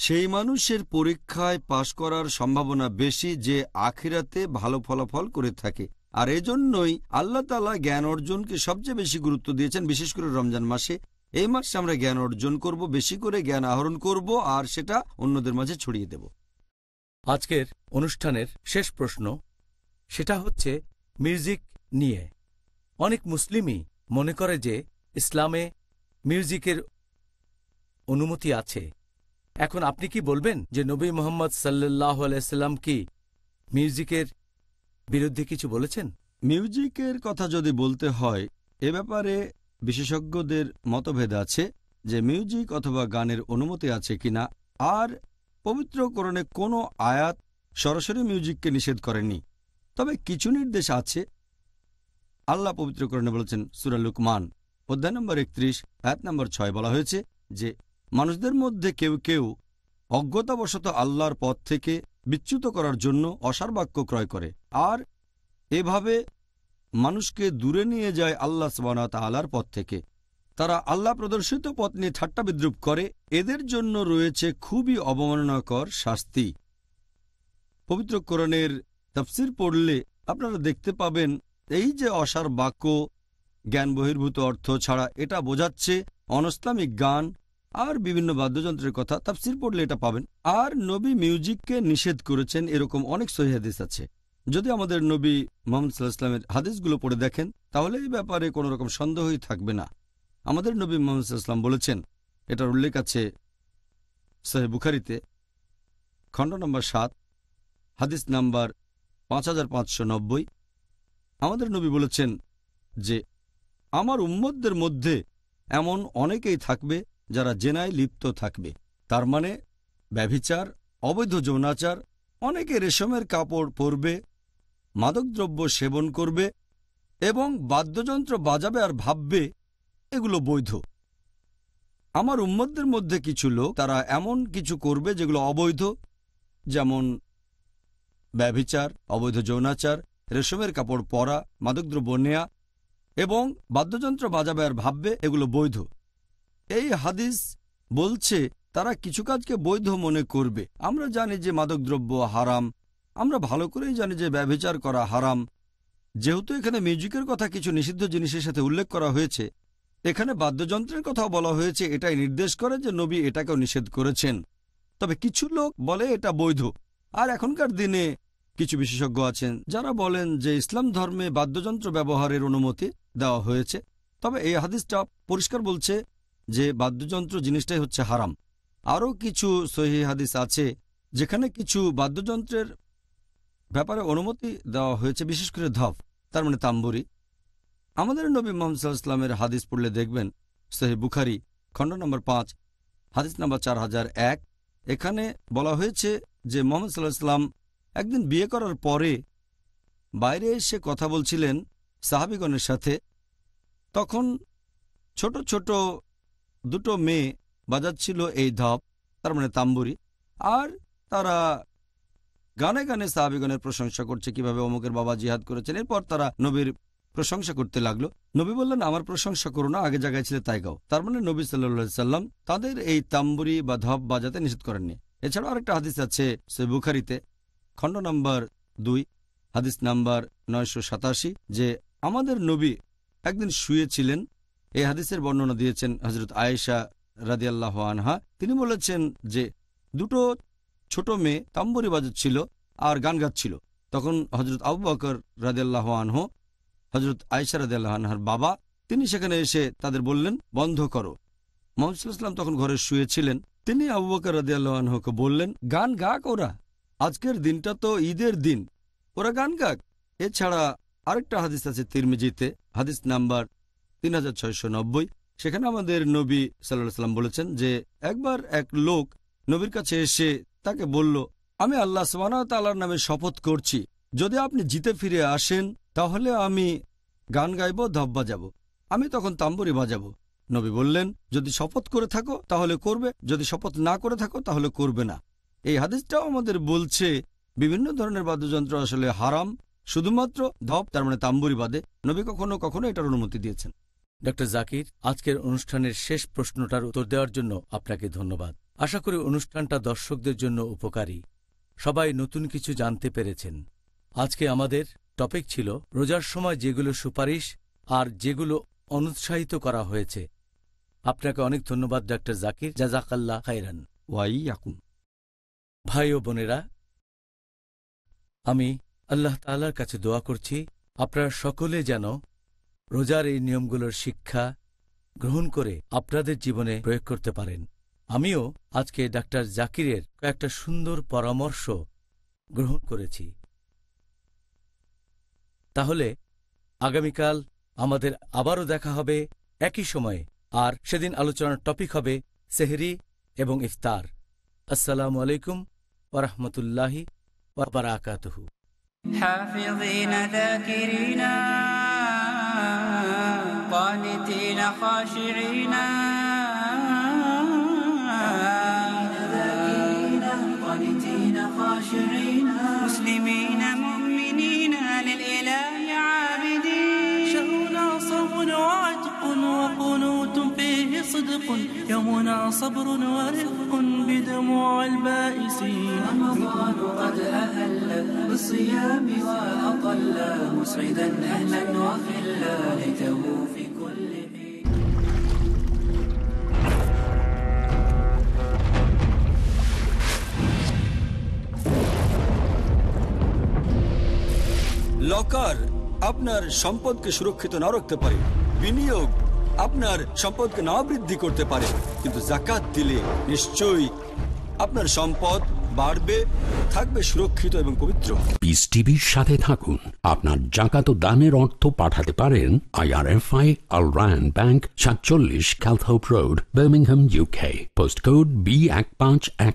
সেই মানুষের পরীক্ষায় পাশ করার সম্ভাবনা বেশি যে আখিরাতে ভালো ফলাফল করে থাকে আর এজন্যই আল্লাহ তালা জ্ঞান অর্জনকে সবচেয়ে বেশি গুরুত্ব দিয়েছেন বিশেষ করে রমজান মাসে এই মাসে আমরা জ্ঞান অর্জন করব বেশি করে জ্ঞান আহরণ করব আর সেটা অন্যদের মাঝে ছড়িয়ে দেব আজকের অনুষ্ঠানের শেষ প্রশ্ন সেটা হচ্ছে মিউজিক নিয়ে অনেক মুসলিমই মনে করে যে ইসলামে মিউজিকের অনুমতি আছে এখন আপনি কি বলবেন যে নবী মোহাম্মদ সাল্লাহ আলাইসাল্লাম কি মিউজিকের বিরুদ্ধে কিছু বলেছেন মিউজিকের কথা যদি বলতে হয় এ ব্যাপারে বিশেষজ্ঞদের মতভেদ আছে যে মিউজিক অথবা গানের অনুমতি আছে কিনা আর পবিত্রকরণে কোনো আয়াত সরাসরি মিউজিককে নিষেধ করেনি তবে কিছু নির্দেশ আছে আল্লাহ পবিত্রকরণে বলেছেন সুরালুকমান অধ্যায় নম্বর একত্রিশ এক নম্বর ছয় বলা হয়েছে যে মানুষদের মধ্যে কেউ কেউ অজ্ঞতাবশত আল্লাহর পথ থেকে বিচ্যুত করার জন্য অসার বাক্য ক্রয় করে আর এভাবে মানুষকে দূরে নিয়ে যায় আল্লাহ সবানাতালার পথ থেকে তারা আল্লাহ প্রদর্শিত পথ নিয়ে ঠাট্টা বিদ্রুপ করে এদের জন্য রয়েছে খুবই অবমাননাকর শাস্তি পবিত্র কোরণের তফসির পড়লে আপনারা দেখতে পাবেন এই যে অসার বাক্য জ্ঞান বহির্ভূত অর্থ ছাড়া এটা বোঝাচ্ছে অনস্তামিক গান আর বিভিন্ন বাদ্যযন্ত্রের কথা তাফসির পড়লে এটা পাবেন আর নবী মিউজিককে নিষেধ করেছেন এরকম অনেক সহিহাদিস আছে যদি আমাদের নবী মোহাম্মদ সাল্লাহ ইসলামের হাদিসগুলো পড়ে দেখেন তাহলে এই ব্যাপারে কোনো রকম সন্দেহই থাকবে না আমাদের নবী মোহাম্মদ সাল্লাম বলেছেন এটার উল্লেখ আছে সাহেব বুখারিতে খণ্ড নম্বর সাত হাদিস নাম্বার পাঁচ আমাদের নবী বলেছেন যে আমার উম্মদদের মধ্যে এমন অনেকেই থাকবে যারা জেনায় লিপ্ত থাকবে তার মানে ব্যভিচার অবৈধ যৌনাচার অনেকে রেশমের কাপড় পরবে মাদকদ্রব্য সেবন করবে এবং বাদ্যযন্ত্র বাজাবে আর ভাববে এগুলো বৈধ আমার উম্মদের মধ্যে কিছু লোক তারা এমন কিছু করবে যেগুলো অবৈধ যেমন ব্যভিচার অবৈধ যৌনাচার রেশমের কাপড় পরা মাদকদ্রব্য নেয়া এবং বাদ্যযন্ত্র বাজাবে আর ভাববে এগুলো বৈধ এই হাদিস বলছে তারা কিছু কাজকে বৈধ মনে করবে আমরা জানি যে মাদকদ্রব্য হারাম আমরা ভালো করেই জানি যে ব্যবচার করা হারাম যেহেতু এখানে মিউজিকের কথা কিছু নিষিদ্ধ জিনিসের সাথে উল্লেখ করা হয়েছে এখানে বাদ্যযন্ত্রের কথাও বলা হয়েছে এটাই নির্দেশ করে যে নবী এটাকেও নিষেধ করেছেন তবে কিছু লোক বলে এটা বৈধ আর এখনকার দিনে কিছু বিশেষজ্ঞ আছেন যারা বলেন যে ইসলাম ধর্মে বাদ্যযন্ত্র ব্যবহারের অনুমতি দেওয়া হয়েছে তবে এই হাদিসটা পরিষ্কার বলছে যে বাদ্যযন্ত্র জিনিসটাই হচ্ছে হারাম আরও কিছু সহি হাদিস আছে যেখানে কিছু বাদ্যযন্ত্রের ব্যাপারে অনুমতি দেওয়া হয়েছে বিশেষ করে ধপ তার মানে তাম্বুরি আমাদের নবী মোহাম্মদ ইসলামের হাদিস পড়লে দেখবেন সহি বুখারি খণ্ড নম্বর পাঁচ হাদিস নম্বর চার হাজার এক এখানে বলা হয়েছে যে মোহাম্মদ সাল্লাহ ইসলাম একদিন বিয়ে করার পরে বাইরে এসে কথা বলছিলেন সাহাবিগণের সাথে তখন ছোট ছোট দুটো মেয়ে বাজাচ্ছিল এই ধপ তার মানে তাম্বুরি আর তারা গানে গানে সাহাবিগণের প্রশংসা করছে কিভাবে অমুকের বাবা জিহাদ করেছেন এরপর তারা নবীর প্রশংসা করতে লাগলো নবী বললেন আমার প্রশংসা করো না আগে জায়গায় ছিল তাই গাও তার মানে নবী সাল্লা সাল্লাম তাদের এই তাম্বুরি বা ধপ বাজাতে নিষেধ করেননি এছাড়াও আরেকটা হাদিস আছে সে বুখারিতে খণ্ড নম্বর দুই হাদিস নাম্বার নয়শো সাতাশি যে আমাদের নবী একদিন শুয়েছিলেন এই হাদিসের বর্ণনা দিয়েছেন হজরত আয়েশা রাদিয়াল্লাহ আনহা তিনি বলেছেন যে দুটো ছোট মেয়ে তাম্বরি বাজাচ্ছিল আর গান গাচ্ছিল তখন হজরত আবু বকর রাদিয়াল্লাহ আনহ হজরত আয়েশা রাদিয়াল্লাহ আনহার বাবা তিনি সেখানে এসে তাদের বললেন বন্ধ করো ইসলাম তখন ঘরে শুয়েছিলেন তিনি আবু বকর রাদিয়াল্লাহ আনহকে বললেন গান গাক ওরা আজকের দিনটা তো ঈদের দিন ওরা গান গাক এছাড়া আরেকটা হাদিস আছে তিরমিজিতে হাদিস নাম্বার তিন সেখানে আমাদের নবী সাল্লাহ সাল্লাম বলেছেন যে একবার এক লোক নবীর কাছে এসে তাকে বলল আমি আল্লাহ সালার নামে শপথ করছি যদি আপনি জিতে ফিরে আসেন তাহলে আমি গান গাইব ধব বাজাব আমি তখন তাম্বরি বাজাব নবী বললেন যদি শপথ করে থাকো তাহলে করবে যদি শপথ না করে থাকো তাহলে করবে না এই হাদিসটাও আমাদের বলছে বিভিন্ন ধরনের বাদ্যযন্ত্র আসলে হারাম শুধুমাত্র ধপ তার মানে তাম্বুরি বাদে নবী কখনো কখনো এটার অনুমতি দিয়েছেন ড জাকির আজকের অনুষ্ঠানের শেষ প্রশ্নটার উত্তর দেওয়ার জন্য আপনাকে ধন্যবাদ আশা করি অনুষ্ঠানটা দর্শকদের জন্য উপকারী সবাই নতুন কিছু জানতে পেরেছেন আজকে আমাদের টপিক ছিল রোজার সময় যেগুলো সুপারিশ আর যেগুলো অনুৎসাহিত করা হয়েছে আপনাকে অনেক ধন্যবাদ ডাক্তার জাকির জাজাকাল্লা খাইরান ওয়াই আকুম ভাই ও বোনেরা আমি আল্লাহ তালার কাছে দোয়া করছি আপনারা সকলে যেন রোজার এই নিয়মগুলোর শিক্ষা গ্রহণ করে আপনাদের জীবনে প্রয়োগ করতে পারেন আমিও আজকে ডাক্তার জাকিরের কয়েকটা সুন্দর পরামর্শ গ্রহণ করেছি তাহলে আগামীকাল আমাদের আবারও দেখা হবে একই সময়ে আর সেদিন আলোচনার টপিক হবে সেহরি এবং ইফতার আসসালামু আলাইকুম ওরহমতুল্লাহি ওবরাকাতহু হ্যাঁ قانتين خاشعين قانتين خاشعين مسلمين مؤمنين للإله عابدين شهرنا صوم وعتق وقنوت فيه صدق يومنا صبر ورفق بدموع البائسين رمضان قد أهل بالصيام وأطل مسعدا أهلا وخلا ليته في كل লকার আপনার সম্পদকে সুরক্ষিত না রাখতে পারে বিনিয়োগ আপনার সম্পদকে না বৃদ্ধি করতে পারে কিন্তু জাকাত দিলে নিশ্চয়ই আপনার সম্পদ বাড়বে থাকবে সুরক্ষিত এবং পবিত্র পিস টিভির সাথে থাকুন আপনার জাকাত দানের অর্থ পাঠাতে পারেন আইআরএফআই আল রায়ন ব্যাংক সাতচল্লিশ Calthorpe road Birmingham UK post code B এক পাঁচ এক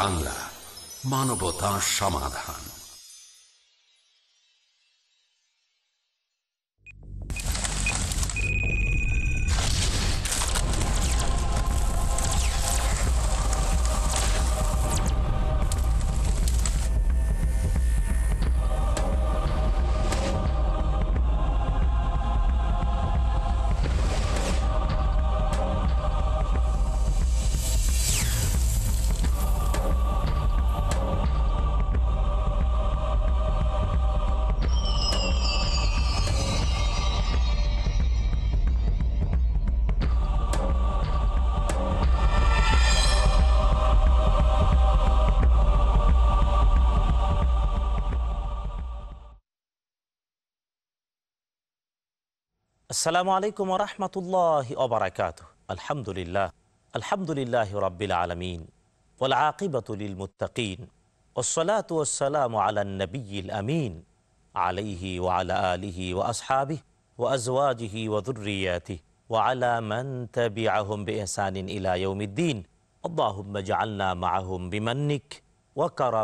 বাংলা মানবতা সমাধান السلام عليكم ورحمة الله وبركاته الحمد لله الحمد لله رب العالمين والعاقبة للمتقين والصلاة والسلام على النبي الأمين عليه وعلى آله وأصحابه وأزواجه وذرياته وعلى من تبعهم بإحسان إلى يوم الدين اللهم اجعلنا معهم بمنك وكرم